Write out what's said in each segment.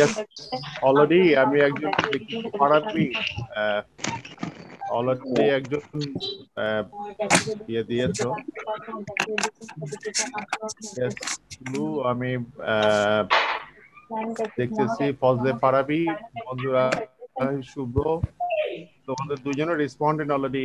Yes, already আমি একজন পাড়াপি already একজন ইয়ে দিয়েছো yes ব্লু আমি দেখতেছি ফজলে পারাবি বন্ধুরা শুভ্র তোমাদের দুজনের রেসপন্ডেন্ট অলরেডি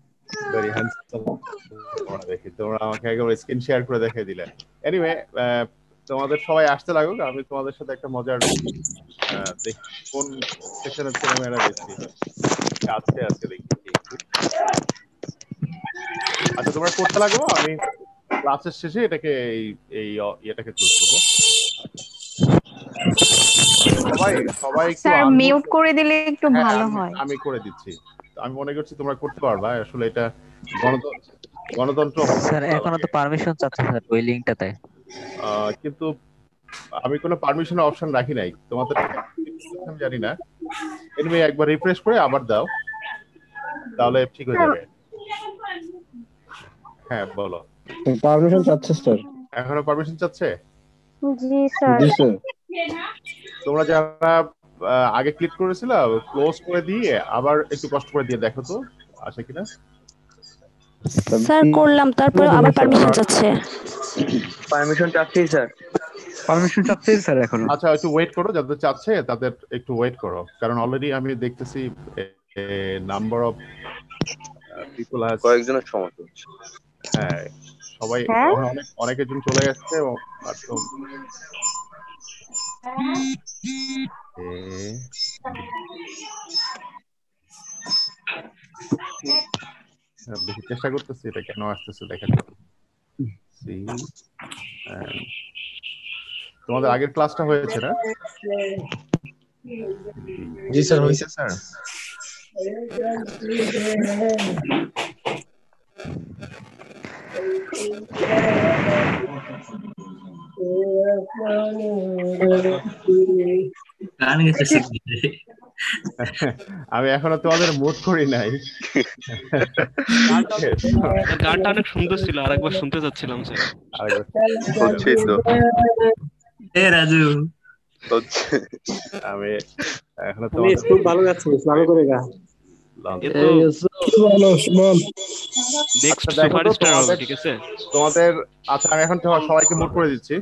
তোমাদের সবাই আসতে লাগুক আমি তোমাদের সাথে একটা মজার কোন সেকশনের দেখছি আজকে আজকে আচ্ছা তোমরা করতে লাগবো আমি ক্লাসের শেষে এটাকে এই এই এটাকে ক্লোজ করবো সবাই সবাই একটু মিউট করে দিলে একটু হ্যাঁ, ভালো হয় আমি করে দিচ্ছি আমি মনে করছি তোমরা করতে পারবা আসলে এটা গণতন্ত্র স্যার এখনো তো পারমিশন চাচ্ছে স্যার ওই লিংকটাতে কিন্তু আমি কোনো পারমিশনের অপশন রাখি নাই তোমাদের আমি জানি না এনিমে একবার রিফ্রেশ করে আবার দাও তাহলে ঠিক হয়ে যাবে হ্যাঁ বলো পারমিশন চাচ্ছে স্যার এখনো পারমিশন চাচ্ছে জি স্যার জি স্যার তোমরা যারা আগে ক্লিক করেছিল ক্লোজ করে দিয়ে আবার একটু কষ্ট করে দিয়ে দেখো তো আসে কিনা স্যার করলাম তারপর আবার পারমিশন চাচ্ছে পারমিশন চাচ্ছে স্যার পারমিশন চাচ্ছে স্যার এখন আচ্ছা একটু ওয়েট করো যাদের চাচ্ছে তাদের একটু ওয়েট করো কারণ অলরেডি আমি দেখতেছি নাম্বার অফ পিপল হ্যাজ কয়েকজনের সমস্যা হচ্ছে হ্যাঁ সবাই হ্যাঁ? অনেক অনেকের জন চলে যাচ্ছে এবং দেখি চেষ্টা করতেছি এটা কেন আসতেছে দেখা তোমাদের আগের ক্লাসটা হয়েছে না জি স্যার হয়েছে স্যার Thank you. আমি এখনো তোমাদের মুড করি নাই গানটা অনেক সুন্দর ছিল আরেকবার শুনতে চাচ্ছিলাম স্যার আমি এখনো তোমাদের খুব ভালো গাচ্ছি ভালো করে গা আচ্ছা, তোমাদের আচ্ছা আমি এখন সবাইকে মুড করে দিচ্ছি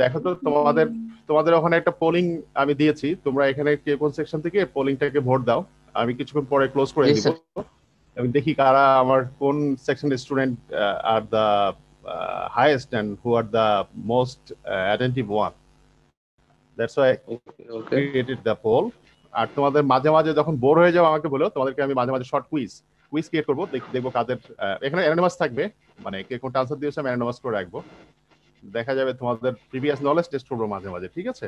দেখো তো তোমাদের তোমাদের ওখানে একটা পোলিং আমি দিয়েছি তোমরা এখানে কে কোন সেকশন থেকে পোলিংটাকে ভোট দাও আমি কিছুক্ষণ পরে ক্লোজ করে দিব আমি দেখি কারা আমার কোন section student are the highest and who are the most attentive one that's why why okay, poll আর তোমাদের মাঝে মাঝে যখন বোর হয়ে যাও আমাকে বলো তোমাদেরকে আমি মাঝে মাঝে শর্ট কুইজ কুইজ ক্রিয়েট করবো দেখবো কাদের uh, এখানে অ্যানোনিমাস থাকবে মানে কে কোনটা আনসার দিয়েছে আমি অ্যানোনিমাস করে রাখবো দেখা যাবে তোমাদের প্রিভিয়াস নলেজ টেস্ট করবো মাঝে মাঝে ঠিক আছে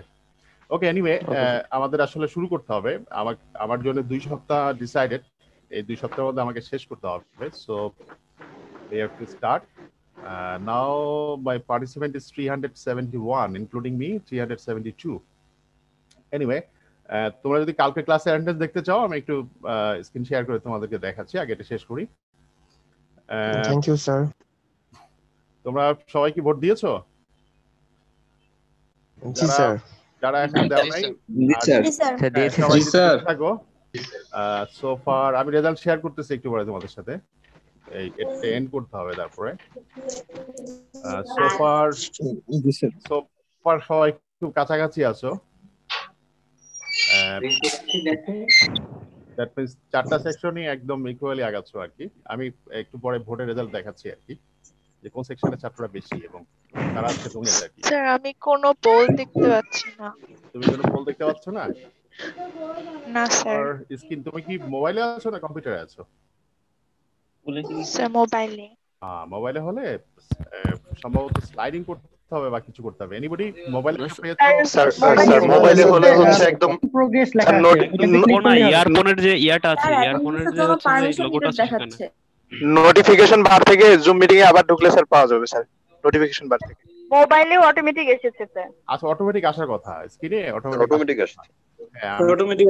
ওকে এনিওয়ে আমাদের আসলে শুরু করতে হবে আমার আমার জন্য দুই সপ্তাহ ডিসাইডেড এই দুই সপ্তাহের মধ্যে আমাকে শেষ করতে হবে so we have to three hundred seventy one participant me three hundred seventy two Anyway, uh, তোমরা যদি কালকে ক্লাসে অ্যাটেন্ডেন্স দেখতে চাও আমি একটু স্ক্রিন uh, শেয়ার করে তোমাদেরকে দেখাচ্ছি আগে এটা শেষ করি থ্যাংক ইউ স্যার তোমরা সবাই কি ভোট দিয়েছো জি যারা এখন দাও নাই জি হ্যাঁ, থাকো আমি রেজাল্ট শেয়ার করতেছি একটু পরে তোমাদের সাথে এই এন্ড করতে হবে তারপরে সো ফার সবাই একটু কাছাকাছি আছো দ্যাট মিন্স চারটা সেকশনই একদম ইকুয়ালি আগাচ্ছ আর কি আমি একটু পরে ভোটের রেজাল্ট দেখাচ্ছি আর কি যে কোন সেকশনের ছাত্ররা বেশি এবং তারা আজকে দুনিয়াটা কি স্যার আমি কোনো পোল দেখতে পাচ্ছি না তুমি কোনো পোল দেখতে পাচ্ছ না না স্যার স্ক্রিন তুমি কি মোবাইলে আছো না কম্পিউটারে আছো স্যার মোবাইলে হ্যাঁ মোবাইলে হলে সম্ভবত স্লাইডিং করতে হবে বা কিছু করতে হবে এনিবডি মোবাইল স্যার মোবাইলে হলে হচ্ছে একদম প্রোগ্রেস লেখা ইয়ারফোনের যে ইয়াটা আছে ইয়ারফোনের যে লোগোটা দেখাচ্ছে নোটিফিকেশন বার থেকে জুম মিটিং এ আবার ঢুকলে স্যার পাওয়া যাবে স্যার নোটিফিকেশন বার থেকে মোবাইলে অটোমেটিক এসেছে স্যার আচ্ছা অটোমেটিক আসার কথা স্ক্রিনে অটোমেটিক আসছে হ্যাঁ অটোমেটিক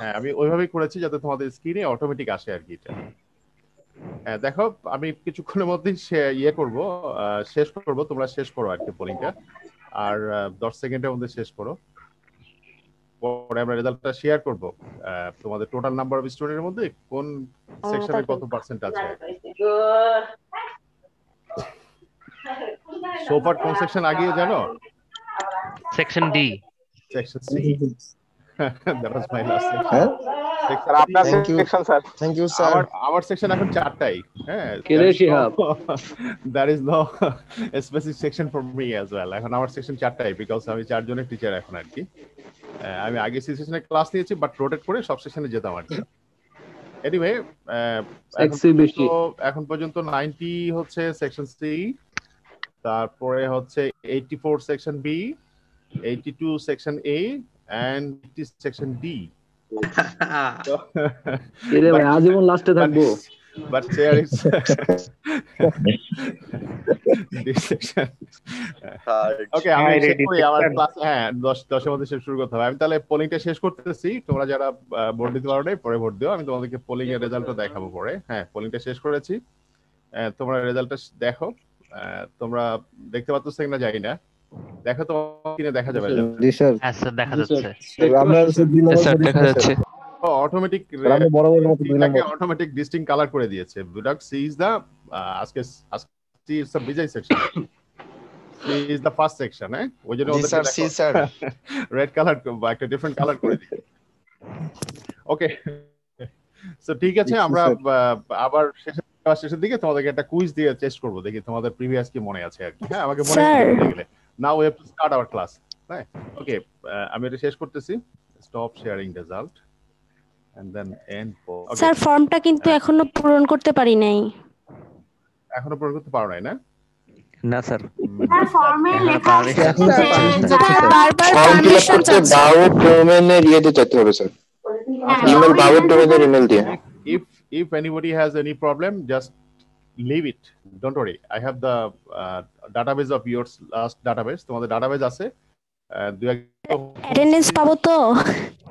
হ্যাঁ আমি ওইভাবেই করেছি যাতে তোমাদের স্ক্রিনে অটোমেটিক আসে আর কি এটা হ্যাঁ দেখো আমি কিছুক্ষণের মধ্যেই ইয়ে করব শেষ করব তোমরা শেষ করো আর কি বোলিংটা আর দশ সেকেন্ডের মধ্যে শেষ করো পরে আমরা রেজাল্টটা শেয়ার করব তোমাদের টোটাল নাম্বার অফ স্টুডেন্টের মধ্যে কোন সেকশনে কত পার্সেন্ট আছে সোফার কোন সেকশন আগিয়ে জানো section D section C that was my last section আমার সেকশন এখন চারটাই হ্যাঁ ইজ সেকশন ওয়েল এখন আমার সেকশন চারটাই বিকজ আমি চারজনের টিচার এখন আর কি আমি আগে ক্লাস নিয়েছি বাট রোটেট করে সব সেকশনে যেতাম আর কি এখন পর্যন্ত নাইনটি হচ্ছে সেকশন সি তারপরে হচ্ছে four section B two section A and section D আজীবন লাস্টে থাকবো হ্যাঁ, দশের মধ্যে শেষ শুরু করতে হবে আমি তাহলে পোলিংটা শেষ করতেছি তোমরা যারা ভোট দিতে পারো পরে ভোট দিও আমি তোমাদেরকে পোলিং এর রেজাল্টটা দেখাবো পরে হ্যাঁ পোলিংটা শেষ করেছি তোমরা রেজাল্টটা দেখো তোমরা দেখতে পাচ্ছ কিনা জানি না দেখা তো কিনে দেখা যাবে হ্যাঁ, দেখা যাচ্ছে আমরা অটোমেটিক অটোমেটিক ডিস্টিং কালার করে দিয়েছে সি ইজ দা আজকে সি ইজ দা বিজয় section C is the first section হ্যাঁ ওই জন্য ওদের sir C sir red colour বা একটা ডিফারেন্ট কালার করে দিয়েছে ওকে সো ঠিক আছে আমরা আবার শেষে শেষের দিকে তোমাদেরকে একটা কুইজ দিয়ে টেস্ট করব দেখি তোমাদের প্রিভিয়াস কি মনে আছে আর কি হ্যাঁ আমাকে মনে গেলে now we have to start our class right okay আমি এটা শেষ করতেছি stop sharing result and then end for sir ফর্মটা কিন্তু এখনো পূরণ করতে পারি নাই এখনো পূরণ করতে পারো নাই না না স্যার ফর্মে লেখা আছে বারবার পারমিশন হবে স্যার ইমেল ইমেল দিয়ে if if anybody has any problem just leave it don't worry I have the database of years last database তোমাদের ডাটাবেজ আছে অ্যাটেন্ডেন্স uh, পাবো তো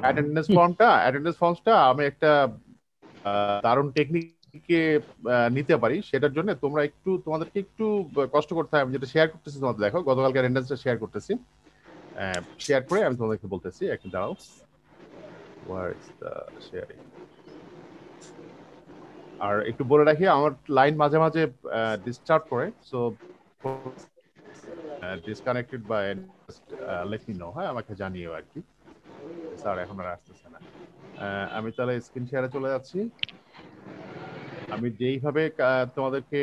অ্যাটেন্ডেন্স ফর্মটা অ্যাটেন্ডেন্স ফর্মটা আমি একটা uh, দারুণ টেকনিককে uh, নিতে পারি সেটার জন্য তোমরা একটু তোমাদেরকে একটু কষ্ট করতে হয় আমি যেটা শেয়ার করতেছি তোমাদের দেখো গতকালকে অ্যাটেন্ডেন্সটা শেয়ার করতেছি শেয়ার করে আমি তোমাদেরকে বলতেছি একটু দাঁড়াও হোয়ার ইজ দ্য শেয়ারিং আর একটু বলে রাখি আমার লাইন মাঝে মাঝে ডিসচার্জ করে সো ডিসকানেক্টেড বা মি নো হয় আমাকে জানিও আর কি স্যার এখন আর আসতেছে না আমি তাহলে স্ক্রিন শেয়ারে চলে যাচ্ছি আমি যেইভাবে তোমাদেরকে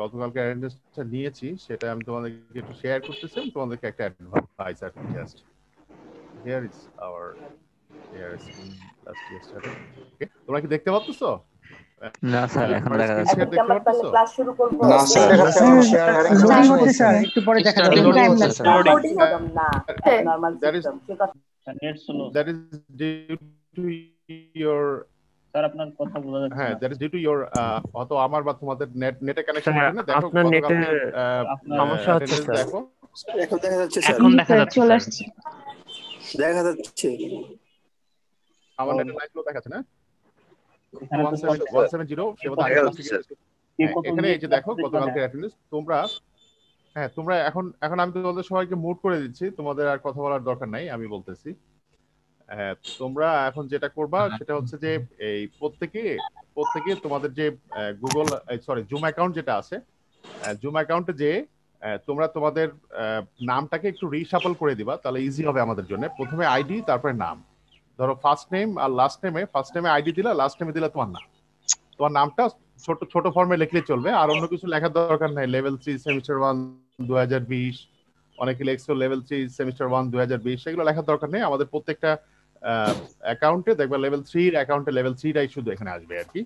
গতকালকে অ্যাডভান্সটা নিয়েছি সেটা আমি তোমাদেরকে একটু শেয়ার করতেছি তোমাদেরকে একটা অ্যাডভাইস আর জাস্ট হিয়ার ইজ আওয়ার তোমরা কি দেখতে পাচ্ছো না স্যার এখন দেখা যাচ্ছে that is to your sir আপনার কথা হ্যাঁ দ্যাট টু ইওর আমার বা তোমাদের নেট কানেকশন না দেখো সমস্যা এখন দেখা যাচ্ছে এখন দেখা যাচ্ছে দেখা যাচ্ছে আমার নেটের লাইনগুলো দেখাচ্ছে না এখানে হ্যাঁ, হ্যাঁ, এই যে দেখো গতকালকে অ্যাটেন্ডেন্স তোমরা হ্যাঁ তোমরা এখন এখন আমি তোমাদের সবাইকে মুট করে দিচ্ছি তোমাদের আর কথা বলার দরকার নাই আমি বলতেছি হ্যাঁ, তোমরা এখন যেটা করবা সেটা হচ্ছে যে এই প্রত্যেকে প্রত্যেকে তোমাদের যে গুগল সরি জুম অ্যাকাউন্ট যেটা আছে জুম অ্যাকাউন্টে যে তোমরা তোমাদের নামটাকে একটু রিশাফল করে দিবা তাহলে ইজি হবে আমাদের জন্য প্রথমে আইডি তারপরে নাম ধরো ফার্স্ট নেম আর লাস্ট নেমে ফার্স্ট নেমে আইডি দিলা লাস্ট নেমে দিলা তোমার নাম তোমার নামটা ছোট ছোট ফর্মে লিখলে চলবে আর অন্য কিছু লেখার দরকার নাই লেভেল থ্রি সেমিস্টার ওয়ান দু হাজার বিশ অনেকে লিখছো লেভেল থ্রি সেমিস্টার ওয়ান দু হাজার বিশ সেগুলো লেখার দরকার নেই আমাদের প্রত্যেকটা অ্যাকাউন্টে দেখবে লেভেল থ্রির অ্যাকাউন্টে লেভেল থ্রিটাই শুধু এখানে আসবে আর কি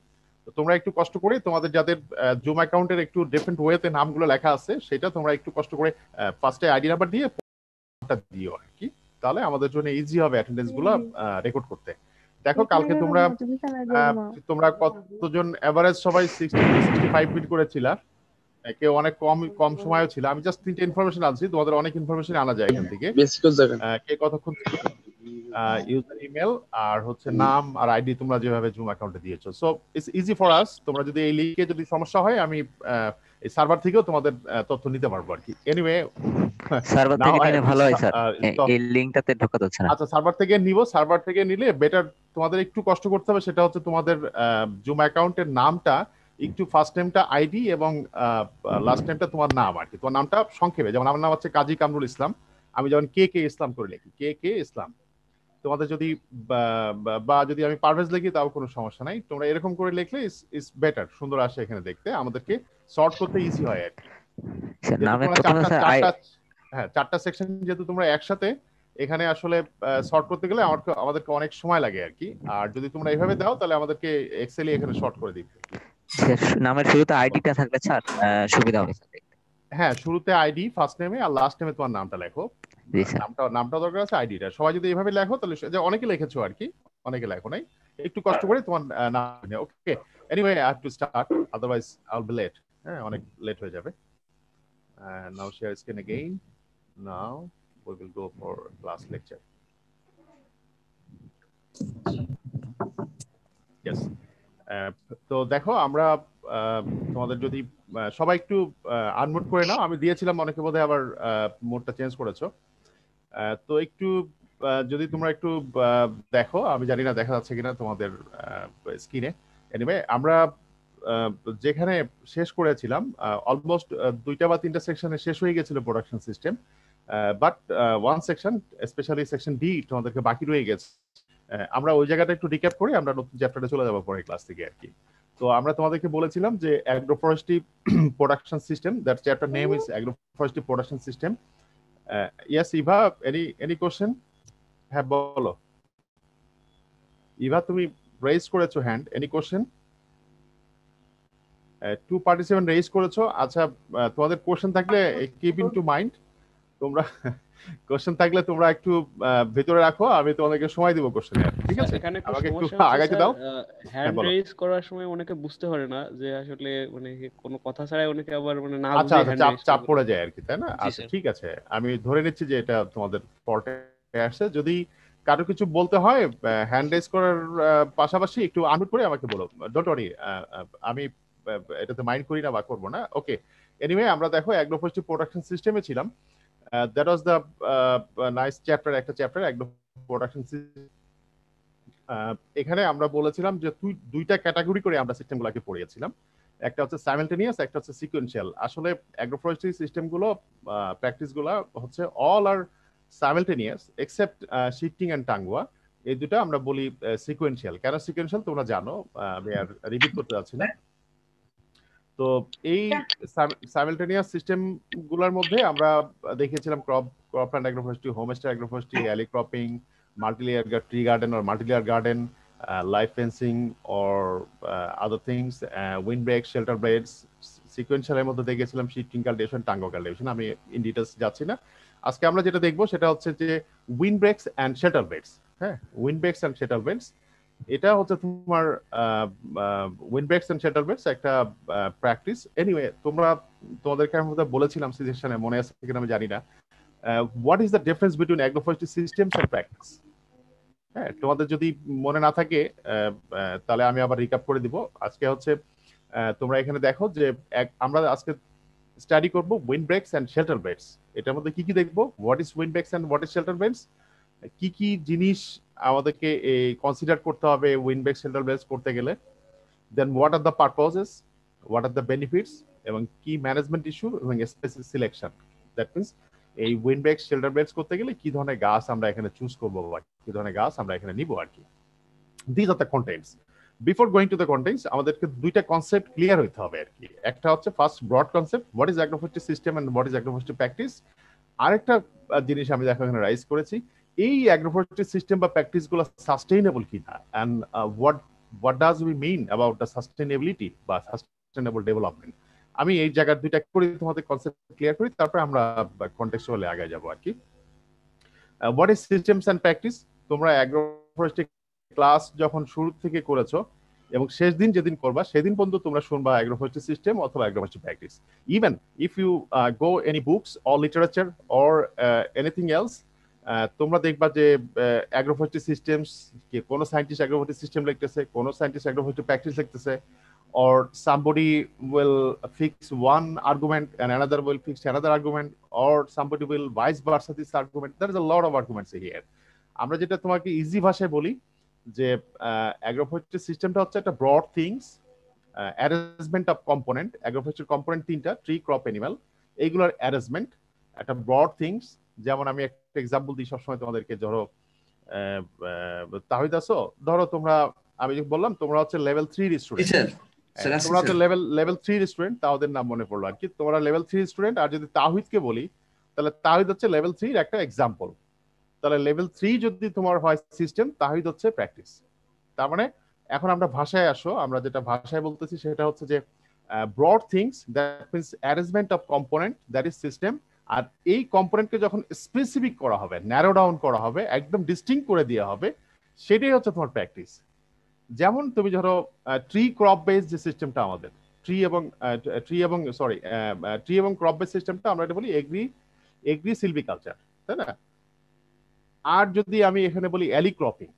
তো তোমরা একটু কষ্ট করে তোমাদের যাদের জুম অ্যাকাউন্টের একটু ডিফারেন্ট ওয়েতে নামগুলো লেখা আছে সেটা তোমরা একটু কষ্ট করে ফার্স্টে আইডি নাম্বার দিয়ে দিও আর কি তাহলে আমাদের জন্য ইজি হবে অ্যাটেন্ডেন্স গুলো রেকর্ড করতে দেখো কালকে তোমরা তোমরা কতজন এভারেজ সবাই সিক্সটি সিক্সটি ফাইভ মিনিট করেছিলা কেউ অনেক কম কম সময়ও ছিল আমি জাস্ট তিনটে ইনফরমেশন আনছি তোমাদের অনেক ইনফরমেশন আনা যায় এখান থেকে কে কতক্ষণ ইউজার ইমেল আর হচ্ছে নাম আর আইডি তোমরা যেভাবে জুম অ্যাকাউন্টে দিয়েছো so it's easy for us তোমরা যদি এই লিঙ্কে যদি সমস্যা হয় আমি এই সার্ভার থেকেও তোমাদের তথ্য নিতে পারবো আর কি এনিওয়ে সার্ভার থেকে নিলে ভালো হয় স্যার uh, এই লিংকটাতে ঢোকা যাচ্ছে না আচ্ছা সার্ভার থেকে নিব সার্ভার থেকে নিলে বেটার তোমাদের একটু কষ্ট করতে হবে সেটা হচ্ছে তোমাদের জুম অ্যাকাউন্টের নামটা একটু ফার্স্ট নেমটা আইডি এবং লাস্ট নেমটা তোমার নাম আর কি তোমার নামটা সংক্ষেপে যেমন আমার নাম হচ্ছে কাজী কামরুল ইসলাম আমি যেমন কে কে ইসলাম করে লিখি কে কে ইসলাম তোমাদের যদি বা যদি আমি পারভেজ লিখি তাও কোনো সমস্যা নাই তোমরা এরকম করে লিখলে ইস বেটার সুন্দর আসে এখানে দেখতে আমাদেরকে সর্ট করতে ইজি হয় আর কি হ্যাঁ চারটা সেকশন যেহেতু তোমরা একসাথে এখানে আসলে শর্ট করতে গেলে আমার আমাদেরকে অনেক সময় লাগে আর কি আর যদি তোমরা এইভাবে দাও তাহলে আমাদেরকে এক্সেলে এখানে শর্ট করে দিতে নামের শুরুতে আইডিটা থাকলে স্যার সুবিধা হবে হ্যাঁ শুরুতে আইডি ফার্স্ট নেমে আর লাস্ট নেমে তোমার নামটা লেখো নামটা নামটা দরকার আছে আইডিটা সবাই যদি এইভাবে লেখো তাহলে যে অনেকে লিখেছো আর কি অনেকে লেখো নাই একটু কষ্ট করে তোমার নাম okay anyway I have to start otherwise I will be late হ্যাঁ অনেক লেট হয়ে যাবে now share screen again now we will go for last lecture. Yes. Uh, তো দেখো আমরা তোমাদের যদি সবাই একটু আনমোট করে নাও আমি দিয়েছিলাম অনেকে বোধহয় আবার মোডটা চেঞ্জ করেছো তো একটু যদি তোমরা একটু দেখো আমি জানি না দেখা যাচ্ছে কিনা তোমাদের স্ক্রিনে এনিওয়ে আমরা যেখানে শেষ করেছিলাম অলমোস্ট দুইটা বা তিনটা সেকশনে শেষ হয়ে গেছিল production system but one section specially section D একটু আমাদেরকে বাকি রয়ে গেছে আমরা ওই জায়গাটা একটু রিক্যাপ করে আমরা নতুন চ্যাপ্টারটা চলে যাবো পরে ক্লাস থেকে আর কি তো আমরা তোমাদেরকে বলেছিলাম যে agroforestry production system that chapter name is agroforestry production system yes Eva any any question হ্যাঁ বলো ইভা তুমি রেজ করেছো hand any question two participant raise করেছো আচ্ছা তোমাদের কোশ্চেন থাকলে কিপ ইন টু মাইন্ড তোমরা কোশ্চেন থাকলে তোমরা একটু ভেতরে রাখো আমি তোমাদেরকে সময় দিব কোশ্চেন ঠিক আছে আমাকে একটু আগাইতে দাও হ্যান্ড রেজ করার সময় অনেকে বুঝতে পারে না যে আসলে মানে কোনো কথা ছাড়াই অনেকে আবার মানে না আচ্ছা, আচ্ছা চাপ চাপ পড়ে যায় আর কি তাই না আচ্ছা ঠিক আছে আমি ধরে নিচ্ছি যে এটা তোমাদের পড়তে আসছে যদি কারো কিছু বলতে হয় হ্যান্ড রেজ করার পাশাপাশি একটু আনমিউট করে আমাকে বলো ডোন্ট ওয়ারি আমি এটাতে মাইন্ড করি না বা করবো না ওকে এনিওয়ে আমরা দেখো অ্যাগ্রোফরেস্ট্রি প্রোডাকশন সিস্টেমে ছিলাম that was the nice chapter একটা চ্যাপ্টার একদম প্রোডাকশন uh, এখানে আমরা বলেছিলাম যে তুই দুইটা ক্যাটাগরি করে আমরা সিস্টেমগুলোকে পড়িয়েছিলাম একটা হচ্ছে সাইমেলটেনিয়াস একটা হচ্ছে সিকুয়েন্সিয়াল আসলে অ্যাগ্রোফরেস্ট্রি সিস্টেমগুলো প্র্যাকটিসগুলো হচ্ছে all are simultaneous except shifting and taungya এই দুটো আমরা বলি সিকুয়েন্সিয়াল কেন সিকুয়েন্সিয়াল তোমরা জানো আমি আর রিপিট করতে যাচ্ছি না তো এই সাইমেলটেনিয়াস সিস্টেম গুলার মধ্যে আমরা দেখেছিলাম crop crop and agroforestry homestead agroforestry alley cropping multilayer tree garden or multilayer garden life fencing or other things wind break shelter belts সিকোয়েন্সিয়ালের মধ্যে দেখেছিলাম শিফটিং কালটিভেশন টাঙ্গো কালটিভেশন আমি ইন ডিটেলস যাচ্ছি না আজকে আমরা যেটা দেখবো সেটা হচ্ছে যে wind breaks and shelter breads হ্যাঁ wind breaks and shelter breads এটা হচ্ছে তোমার উইনব্রেক্স এন্ড ব্রেক্স একটা প্র্যাকটিস এনিওয়ে তোমরা তোমাদেরকে আমি বলেছিলাম সিজেশনে মনে আছে কিনা আমি জানি না what is the difference between agroforestry systems and practice হ্যাঁ তোমাদের যদি মনে না থাকে তাহলে আমি আবার রিকাপ করে দিব আজকে হচ্ছে তোমরা এখানে দেখো যে আমরা আজকে স্টাডি করব wind breaks and shelter belts এটার মধ্যে কি কি দেখবো what is wind breaks and what is shelter belts কি কি জিনিস আমাদেরকে এই কনসিডার করতে হবে উইনবেক সেন্ট্রাল বেস করতে গেলে then what are the purposes what are the benefits এবং কি ম্যানেজমেন্ট ইস্যু এবং স্পেসিস সিলেকশন দ্যাট মিনস এই উইনবেক শেল্টার বেস করতে গেলে কি ধরনের গাছ আমরা এখানে চুজ করবো বা কি ধরনের গাছ আমরা এখানে নিব আর কি these are the contents before going to the contents আমাদেরকে দুইটা কনসেপ্ট ক্লিয়ার হইতে হবে আর কি একটা হচ্ছে first broad concept what is agroforestry system and what is agroforestry practice আরেকটা জিনিস আমি দেখো এখানে রাইজ করেছি এই অ্যাগ্রোফরেস্ট্রি সিস্টেম বা প্র্যাকটিস গুলো সাস্টেইনেবল কিনা and what what does we mean about the sustainability বা সাস্টেনেবল ডেভেলপমেন্ট আমি এই জায়গার দুইটা করে তোমাদের কনসেপ্ট ক্লিয়ার করি তারপরে আমরা হলে আগে যাব আর কি what is systems and practice তোমরা অ্যাগ্রোফরেস্ট্রি ক্লাস যখন শুরু থেকে করেছো এবং শেষ দিন যেদিন করবা সেদিন পর্যন্ত তোমরা শুনবা অ্যাগ্রোফরেস্ট্রি সিস্টেম অথবা agroforestry practice even if you go any books or literature or anything else তোমরা দেখবা যে অ্যাগ্রোফরেস্ট্রি সিস্টেমস কি কোনো সায়েন্টিস্ট অ্যাগ্রোফরেস্ট্রি সিস্টেম লিখতেছে কোনো সায়েন্টিস্ট অ্যাগ্রোফরেস্ট্রি প্র্যাকটিস লিখতেছে or somebody will fix one argument and another will fix another argument or somebody will vice versa this argument there is a lot of arguments here আমরা যেটা তোমাকে easy ভাষায় বলি যে অ্যাগ্রোফরেস্ট্রি সিস্টেমটা হচ্ছে একটা broad things arrangement of component agroforestry component তিনটা ট্রি ক্রপ অ্যানিমাল এইগুলোর অ্যারেঞ্জমেন্ট একটা ব্রড থিংস যেমন আমি একটা এক্সাম্পল দিই সবসময় তোমাদেরকে ধরো তাহিদ আসো ধরো তোমরা আমি বললাম তোমরা হচ্ছে লেভেল হ্যাঁ, স্টুডেন্ট তোমরা হচ্ছে লেভেল লেভেল স্টুডেন্ট নাম মনে পড়লো আর কি তোমরা লেভেল থ্রি স্টুডেন্ট আর যদি তাহিদকে বলি তাহলে তাহিদ হচ্ছে লেভেল থ্রির একটা এক্সাম্পল তাহলে লেভেল থ্রি যদি তোমার হয় সিস্টেম তাহিদ হচ্ছে প্র্যাকটিস তার মানে এখন আমরা ভাষায় আসো আমরা যেটা ভাষায় বলতেছি সেটা হচ্ছে যে broad things that means arrangement of component that is system আর এই কম্পোনেন্টকে যখন স্পেসিফিক করা হবে ন্যারো ডাউন করা হবে একদম ডিস্টিং করে দেওয়া হবে সেটাই হচ্ছে তোমার প্র্যাকটিস যেমন তুমি ধরো ট্রি ক্রপ বেস যে সিস্টেমটা আমাদের ট্রি এবং ট্রি এবং সরি ট্রি এবং ক্রপ বেস সিস্টেমটা আমরা এটা বলি এগ্রি এগ্রি সিলভিকালচার তাই না আর যদি আমি এখানে বলি অ্যালি ক্রপিং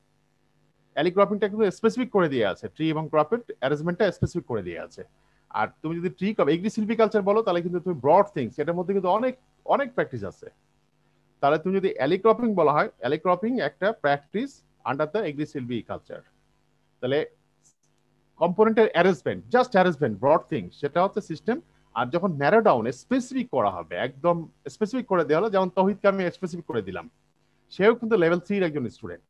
অ্যালি ক্রপিংটা কিন্তু স্পেসিফিক করে দিয়ে আছে ট্রি এবং ক্রপের অ্যারেঞ্জমেন্টটা স্পেসিফিক করে দিয়ে আছে আর তুমি যদি ট্রি ক্রপ এগ্রি সিলভিকালচার বলো তাহলে কিন্তু তুমি ব্রড থিংস এটার মধ্যে কিন্তু অনেক অনেক প্র্যাকটিস আছে তাহলে তুমি যদি অ্যালিক্রপিং বলা হয় অ্যালিক্রপিং একটা practice under the agrisilviculture তাহলে কম্পোনেন্টের arrangement just arrangement broad thing সেটা হচ্ছে সিস্টেম আর যখন ন্যারো ডাউন স্পেসিফিক করা হবে একদম স্পেসিফিক করে দেওয়া হলো যেমন তহিদকে আমি স্পেসিফিক করে দিলাম সেও কিন্তু লেভেল থ্রির একজন স্টুডেন্ট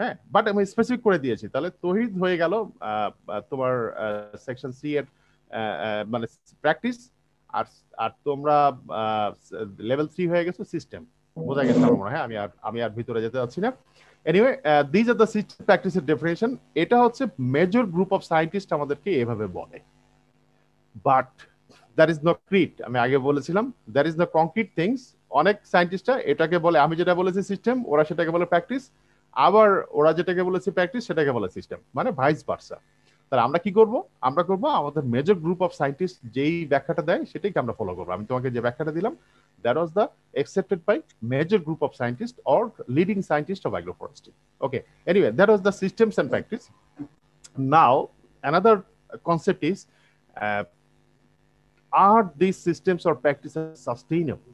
হ্যাঁ বাট আমি স্পেসিফিক করে দিয়েছি তাহলে তহিদ হয়ে গেল তোমার সেকশন সি এর মানে প্র্যাকটিস আর আর তোমরা লেভেল থ্রি হয়ে গেছো সিস্টেম বোঝা গেছে আমার মনে হয় আমি আর আমি আর ভিতরে যেতে চাচ্ছি না anyway these are the system definition এটা হচ্ছে মেজর গ্রুপ অফ সায়েন্টিস্ট আমাদেরকে এভাবে বলে but that is not concrete আমি আগে বলেছিলাম that is the concrete things অনেক সায়েন্টিস্টরা এটাকে বলে আমি যেটা বলেছি সিস্টেম ওরা সেটাকে বলে প্র্যাকটিস আবার ওরা যেটাকে বলেছে প্র্যাকটিস সেটাকে বলে সিস্টেম মানে ভাইস ভার্সা তাহলে আমরা কি করব আমরা করব আমাদের মেজর গ্রুপ অফ সায়েন্টিস্ট যেই ব্যাখ্যাটা দেয় সেটাইকে আমরা ফলো করবো আমি তোমাকে যে ব্যাখ্যাটা দিলাম that was the accepted by major group of scientists or leading scientists of agroforestry okay anyway that was the systems and practice now another concept is uh, are these systems or practices sustainable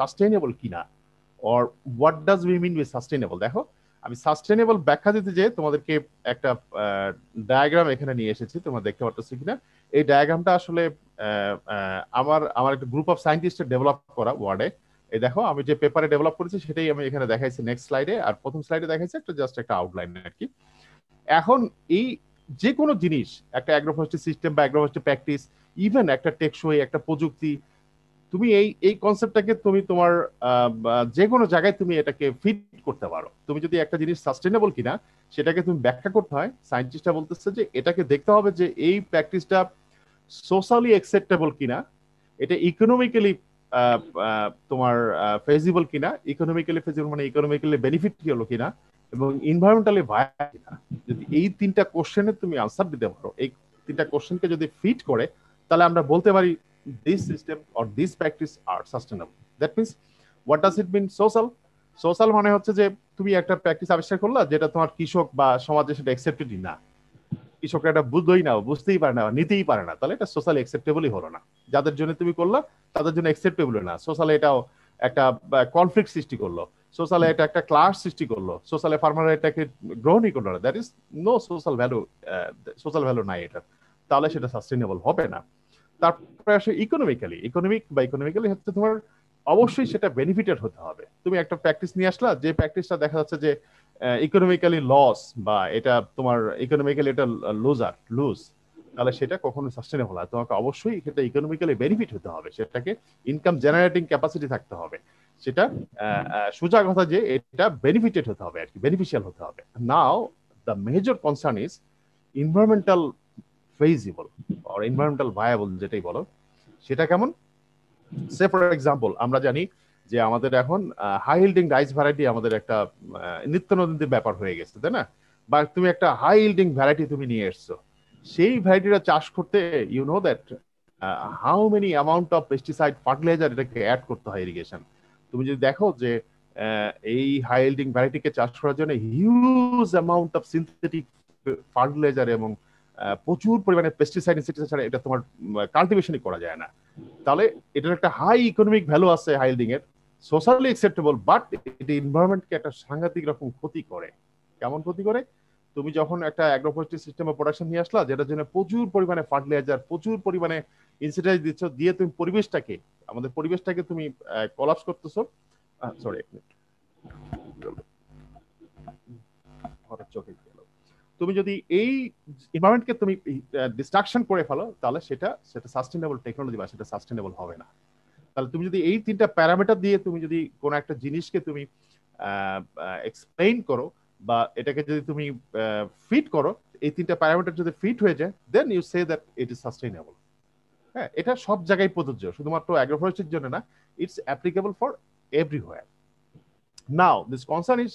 sustainable kina or what does we mean by sustainable দেখো আমি sustainable ব্যাখ্যা দিতে যেয়ে তোমাদেরকে একটা diagram এখানে নিয়ে এসেছি তোমরা দেখতে পারতেছি কিনা এই ডায়াগ্রামটা আসলে আমার আমার একটা গ্রুপ অফ সায়েন্টিস্টের ডেভেলপ করা ওয়ার্ডে এই দেখো আমি যে পেপারে ডেভেলপ করেছি সেটাই আমি এখানে দেখাইছি নেক্সট স্লাইডে আর প্রথম স্লাইডে দেখাইছি একটা জাস্ট একটা আউটলাইন আর কি এখন এই যে কোনো জিনিস একটা অ্যাগ্রোফরেস্ট্রি সিস্টেম বা অ্যাগ্রোফরেস্ট্রি প্র্যাকটিস ইভেন একটা টেকসই একটা প্রযুক্তি তুমি এই এই কনসেপ্টটাকে তুমি তোমার যে কোনো জায়গায় তুমি এটাকে ফিট করতে পারো তুমি যদি একটা জিনিস সাস্টেনেবল কিনা সেটাকে তুমি ব্যাখ্যা করতে হয় সায়েন্টিস্টটা বলতেছে যে এটাকে দেখতে হবে যে এই প্র্যাকটিসটা সোশ্যালি অ্যাকসেপ্টেবল কিনা এটা ইকোনমিক্যালি তোমার ফেজিবল কিনা ইকোনমিক্যালি ফেজিবল মানে ইকোনমিক্যালি বেনিফিট হলো কিনা এবং এনভায়রনমেন্টালি ভায়া কিনা যদি এই তিনটা কোশ্চেনের তুমি আনসার দিতে পারো এই তিনটা কোশ্চেনকে যদি ফিট করে তাহলে আমরা বলতে পারি this system or this practice are sustainable that means what does it mean social social মানে হচ্ছে যে তুমি একটা প্র্যাকটিস আবিষ্কার করলা যেটা তোমার কৃষক বা সমাজে সেটা অ্যাকসেপ্টেডই না কৃষকরা এটা বুঝতেই না বুঝতেই পারে না নিতেই পারে না তাহলে এটা সোশ্যাল অ্যাকসেপ্টেবলই হলো না যাদের জন্য তুমি করলা তাদের জন্য অ্যাকসেপ্টেবল না সোশ্যালে এটাও একটা কনফ্লিক্ট সৃষ্টি করলো সোশ্যালে এটা একটা ক্লাস সৃষ্টি করলো সোশ্যালে ফার্মাররা এটাকে গ্রহণই করলো না that is no social value social value নাই এটা তাহলে সেটা সাস্টেনেবল হবে না তারপরে আসে ইকোনমিক্যালি ইকোনমিক বা ইকোনমিক্যালি হচ্ছে তোমার অবশ্যই সেটা বেনিফিটেড হতে হবে তুমি একটা প্র্যাকটিস নিয়ে আসলা যে প্র্যাকটিসটা দেখা যাচ্ছে যে ইকোনমিক্যালি লস বা এটা তোমার ইকোনমিক্যালি এটা লুজার লুজ তাহলে সেটা কখনো সাস্টেনেবল হয় তোমাকে অবশ্যই সেটা ইকোনমিক্যালি বেনিফিট হতে হবে সেটাকে ইনকাম জেনারেটিং ক্যাপাসিটি থাকতে হবে সেটা সোজা কথা যে এটা বেনিফিটেড হতে হবে আর কি বেনিফিশিয়াল হতে হবে now the major concern is environmental feasible or environmental viable যেটাই বলো সেটা কেমন সে ফর এক্সাম্পল আমরা জানি যে আমাদের এখন হাই হিল্ডিং রাইস ভ্যারাইটি আমাদের একটা নিত্য নদীর ব্যাপার হয়ে গেছে তাই না বা তুমি একটা হাই ভ্যারাইটি তুমি নিয়ে এসছো সেই ভ্যারাইটিটা চাষ করতে you know that how many amount of pesticide fertiliser এটাকে অ্যাড করতে হয় ইরিগেশন তুমি যদি দেখো যে এই হাই হিল্ডিং ভ্যারাইটিকে চাষ করার জন্য huge amount of synthetic fertiliser এবং প্রচুর পরিমাণে পেস্টিসাইড ইনসেকটিসাইড ছাড়া এটা তোমার কাল্টিভেশনই করা যায় না তাহলে এটার একটা হাই ইকোনমিক ভ্যালু আছে হাইল্ডিং এর সোশ্যালি অ্যাকসেপ্টেবল বাট এটি এনভায়রনমেন্টকে একটা সাংঘাতিক রকম ক্ষতি করে কেমন ক্ষতি করে তুমি যখন একটা অ্যাগ্রোফরেস্ট্রি সিস্টেমে প্রোডাকশন নিয়ে আসলা যেটার জন্য প্রচুর পরিমাণে ফার্টিলাইজার প্রচুর পরিমাণে ইনসেটাইজ দিচ্ছ দিয়ে তুমি পরিবেশটাকে আমাদের পরিবেশটাকে তুমি কলাপস করতেছো সরি এক মিনিট চোখে তুমি যদি এই এনভায়রনমেন্টকে তুমি ডিস্ট্রাকশন করে ফেলো তাহলে সেটা সেটা সাস্টেনেবল টেকনোলজি বা সেটা সাস্টেনেবল হবে না তাহলে তুমি যদি এই তিনটা প্যারামিটার দিয়ে তুমি যদি কোনো একটা জিনিসকে তুমি এক্সপ্লেইন করো বা এটাকে যদি তুমি ফিট করো এই তিনটা প্যারামিটার যদি ফিট হয়ে যায় then you say that it is sustainable হ্যাঁ এটা সব জায়গায় প্রযোজ্য শুধুমাত্র অ্যাগ্রোফরেস্টের জন্য না it's applicable for everywhere now this concern is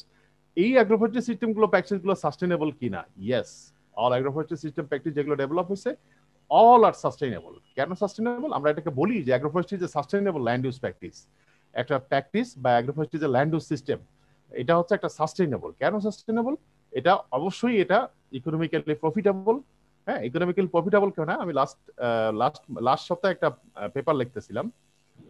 এই অ্যাগ্রোফরেস্ট্রি সিস্টেম গুলো প্র্যাকটিস গুলো সাস্টেনেবল কিনা yes all agroforestry system practice যেগুলো ডেভেলপ হয়েছে অল আর সাস্টেনেবল কেন সাস্টেনেবল আমরা এটাকে বলি যে অ্যাগ্রোফরেস্ট্রি যে সাস্টেনেবল ল্যান্ড ইউজ প্র্যাকটিস একটা প্র্যাকটিস বা অ্যাগ্রোফরেস্ট্রি যে ল্যান্ড ইউজ সিস্টেম এটা হচ্ছে একটা সাস্টেনেবল কেন সাস্টেনেবল এটা অবশ্যই এটা ইকোনমিক্যালি প্রফিটেবল হ্যাঁ ইকোনমিক্যালি প্রফিটেবল কেন আমি লাস্ট লাস্ট লাস্ট সপ্তাহে একটা পেপার লিখতেছিলাম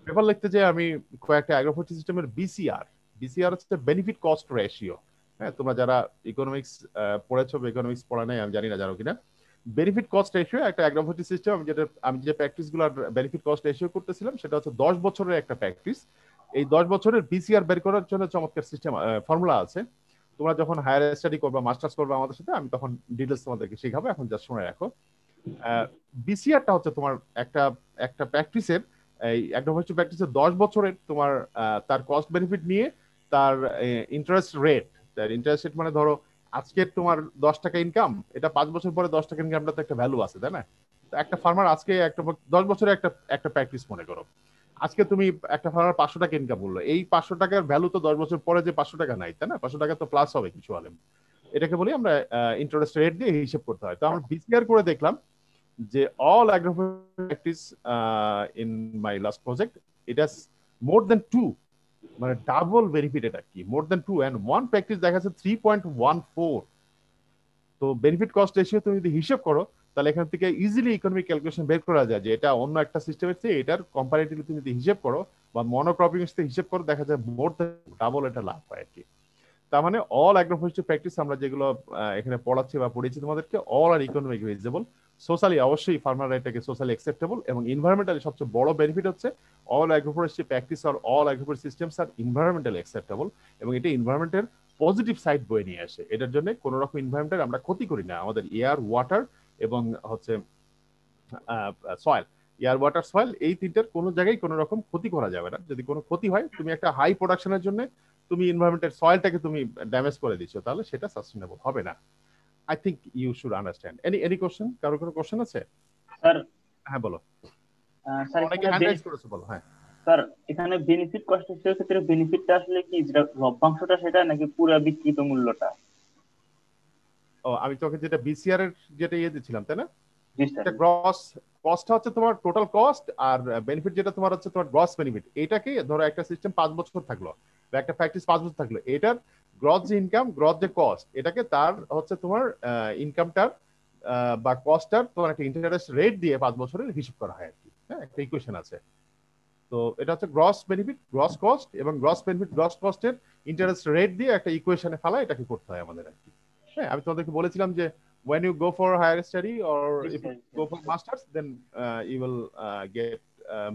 পেপার লিখতে যে আমি কয়েকটা অ্যাগ্রোফরেস্ট্রি সিস্টেমের বিসিআর বিসিআর হচ্ছে বেনিফিট কস্ট রেশিও হ্যাঁ তোমরা যারা ইকোনমিক্স পড়েছো বা ইকোনমিক্স পড়া নেই আমি জানি না জানো কিনা বেনিফিট কস্ট রেশিও একটা অ্যাগ্রাভোটি সিস্টেম আমি যেটা আমি যে প্র্যাকটিস গুলো বেনিফিট কস্ট রেশিও করতেছিলাম সেটা হচ্ছে দশ বছরের একটা প্র্যাকটিস এই দশ বছরের বিসিআর বের করার জন্য চমৎকার সিস্টেম ফর্মুলা আছে তোমরা যখন হায়ার স্টাডি করবে মাস্টার্স করবে আমাদের সাথে আমি তখন ডিটেলস তোমাদেরকে শেখাবো এখন যা শুনে রাখো বিসিআরটা হচ্ছে তোমার একটা একটা প্র্যাকটিসের এই অ্যাগ্রোভেস্টিভ প্র্যাকটিসের দশ বছরের তোমার তার কস্ট বেনিফিট নিয়ে তার ইন্টারেস্ট রেট ইন্টারেস্ট রেট মানে ধরো আজকে তোমার দশ টাকা ইনকাম এটা পাঁচ বছর পরে দশ টাকা ইনকামটা তো একটা ভ্যালু আছে তাই না একটা ফার্মার আজকে একটা দশ বছরে একটা একটা প্র্যাকটিস মনে করো আজকে তুমি একটা ফার্মার পাঁচশো টাকা ইনকাম করলো এই পাঁচশো টাকার ভ্যালু তো দশ বছর পরে যে পাঁচশো টাকা নাই তাই না পাঁচশো টাকা তো প্লাস হবে কিছু আলেম এটাকে বলি আমরা ইন্টারেস্ট রেট দিয়ে হিসেব করতে হয় তো আমরা বিসিআর করে দেখলাম যে all agro practice in my last project it has more than two মানে ডাবল বেনিফিট এটা কি more than two and one practice দেখা যাচ্ছে থ্রি পয়েন্ট ওয়ান ফোর তো বেনিফিট কস্ট রেশিও তুমি যদি হিসেব করো তাহলে এখান থেকে ইজিলি ইকোনমিক ক্যালকুলেশন বের করা যায় যে এটা অন্য একটা সিস্টেমের চেয়ে এটার কম্পারেটিভলি তুমি যদি হিসেব করো বা মনোক্রপিং এর সাথে হিসেব করো দেখা যায় মোর দেন ডাবল এটা লাভ হয় আর কি তার মানে অল অ্যাগ্রোফরেস্ট্রি প্র্যাকটিস আমরা যেগুলো এখানে পড়াচ্ছি বা পড়িয়েছি তোমাদেরকে all are economic vegetable socially অবশ্যই ফার্মার রাইটটাকে সোশ্যালি অ্যাকসেপ্টেবল এবং এনভায়রনমেন্টালি সবচেয়ে বড় বেনিফিট হচ্ছে all agroforestry practice are all agroforest systems are environmentally acceptable এবং এটা এনভায়রনমেন্টের পজিটিভ সাইড বয়ে নিয়ে আসে এটার জন্য কোনো রকম এনভায়রনমেন্টের আমরা ক্ষতি করি না আমাদের এয়ার ওয়াটার এবং হচ্ছে সয়েল এয়ার ওয়াটার সয়েল এই তিনটার কোনো জায়গায় কোনো রকম ক্ষতি করা যাবে না যদি কোনো ক্ষতি হয় তুমি একটা হাই প্রোডাকশনের জন্য তুমি এনভায়রনমেন্টের সয়েলটাকে তুমি ড্যামেজ করে দিচ্ছ তাহলে সেটা সাস্টেনেবল হবে না I think you should understand any any question কারো কোনো কোশ্চেন আছে স্যার হ্যাঁ বলো স্যার এখানে বেনিফিট কস্ট বেনিফিটটা আসলে কি যেটা লভ্যাংশটা সেটা নাকি পুরো বিক্রিত মূল্যটা ও আমি তোকে যেটা বিসিআর এর যেটা ইয়ে দিছিলাম তাই না এটা গ্রস কস্টটা হচ্ছে তোমার টোটাল কস্ট আর বেনিফিট যেটা তোমার হচ্ছে তোমার গ্রস বেনিফিট এটাকে ধরো একটা সিস্টেম পাঁচ বছর থাকলো বা একটা প্র্যাকটিস পাঁচ বছর থাকলো এটার গ্রস যে ইনকাম গ্রস যে কস্ট এটাকে তার হচ্ছে তোমার ইনকামটার বা কস্টটার তোমার একটা ইন্টারেস্ট রেট দিয়ে পাঁচ বছরের হিসেব করা হয় আর কি হ্যাঁ একটা ইকুয়েশন আছে তো এটা হচ্ছে গ্রস বেনিফিট গ্রস কস্ট এবং গ্রস বেনিফিট গ্রস কস্টের ইন্টারেস্ট রেট দিয়ে একটা ইকুয়েশনে ফেলা এটাকে করতে হয় আমাদের আর কি হ্যাঁ আমি তোমাদেরকে বলেছিলাম যে when you go for higher study or if you go for masters then uh, you will uh, get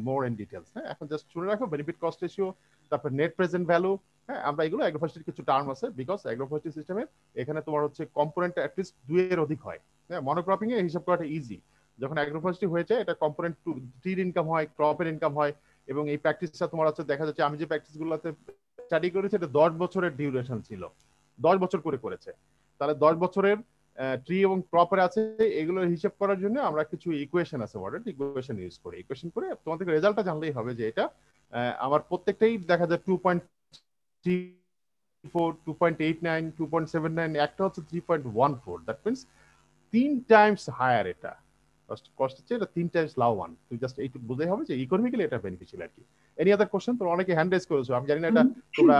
more in details হ্যাঁ এখন জাস্ট শুনে রাখো বেনিফিট কস্ট রেশিও তারপর নেট প্রেজেন্ট ভ্যালু হ্যাঁ আমরা এগুলো অ্যাগ্রোফরেস্ট্রির কিছু টার্ম আছে বিকজ অ্যাগ্রোফরেস্ট্রি সিস্টেমে এখানে তোমার হচ্ছে কম্পোনেন্ট অ্যাটলিস্ট দুইয়ের অধিক হয় হ্যাঁ মনোক্রপিং এ হিসাব করাটা ইজি যখন অ্যাগ্রোফরেস্ট্রি হয়েছে এটা কম্পোনেন্ট টু ট্রির ইনকাম হয় ক্রপের ইনকাম হয় এবং এই প্র্যাকটিসটা তোমার হচ্ছে দেখা যাচ্ছে আমি যে প্র্যাকটিসগুলোতে স্টাডি করেছি এটা দশ বছরের ডিউরেশন ছিল দশ বছর করে করেছে তাহলে দশ বছরের ট্রি এবং প্রপার আছে এগুলোর হিসেব করার জন্য আমরা কিছু ইকুয়েশন আছে ওয়ার্ডেড ইকুয়েশন ইউজ করি ইকুয়েশন করে তোমাদেরকে রেজাল্টটা জানলেই হবে যে এটা আমার প্রত্যেকটাই দেখা যায় two point three four two point eight nine two point seven nine একটা হচ্ছে three point one four that means তিন টাইমস হায়ার এটা কষ্ট হচ্ছে এটা তিন টাইমস লাভ ওয়ান তুই জাস্ট এইটু বুঝতে হবে যে ইকোনমিক্যালি এটা বেনিফিশিয়াল আর কি এনি আদার কোশ্চেন তোমরা অনেকে হ্যান্ড রেজ করেছো আমি জানি না এটা তোমরা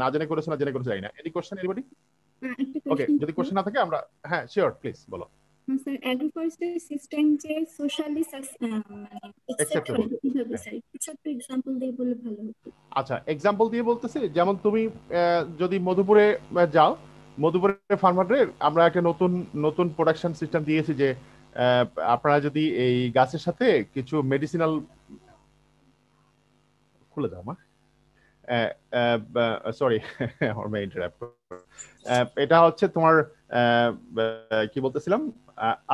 না জেনে করেছো না জেনে করেছো জানি না এনি কোশ্চেন এনিবডি ওকে যদি কোশ্চেন না থাকে আমরা হ্যাঁ শিওর প্লিজ বলো মানে দিয়ে আচ্ছা এক্সাম্পল দিয়ে বলতেছি যেমন তুমি যদি মধুপুরে যাও মধুপুরে ফার্মারে আমরা একটা নতুন নতুন প্রোডাকশন সিস্টেম দিয়েছি যে আপনারা যদি এই গাছের সাথে কিছু মেডিসিনাল খুলে দাও আমার সরি হর্মে ইন্টারাপ্ট এটা হচ্ছে তোমার কি বলতেছিলাম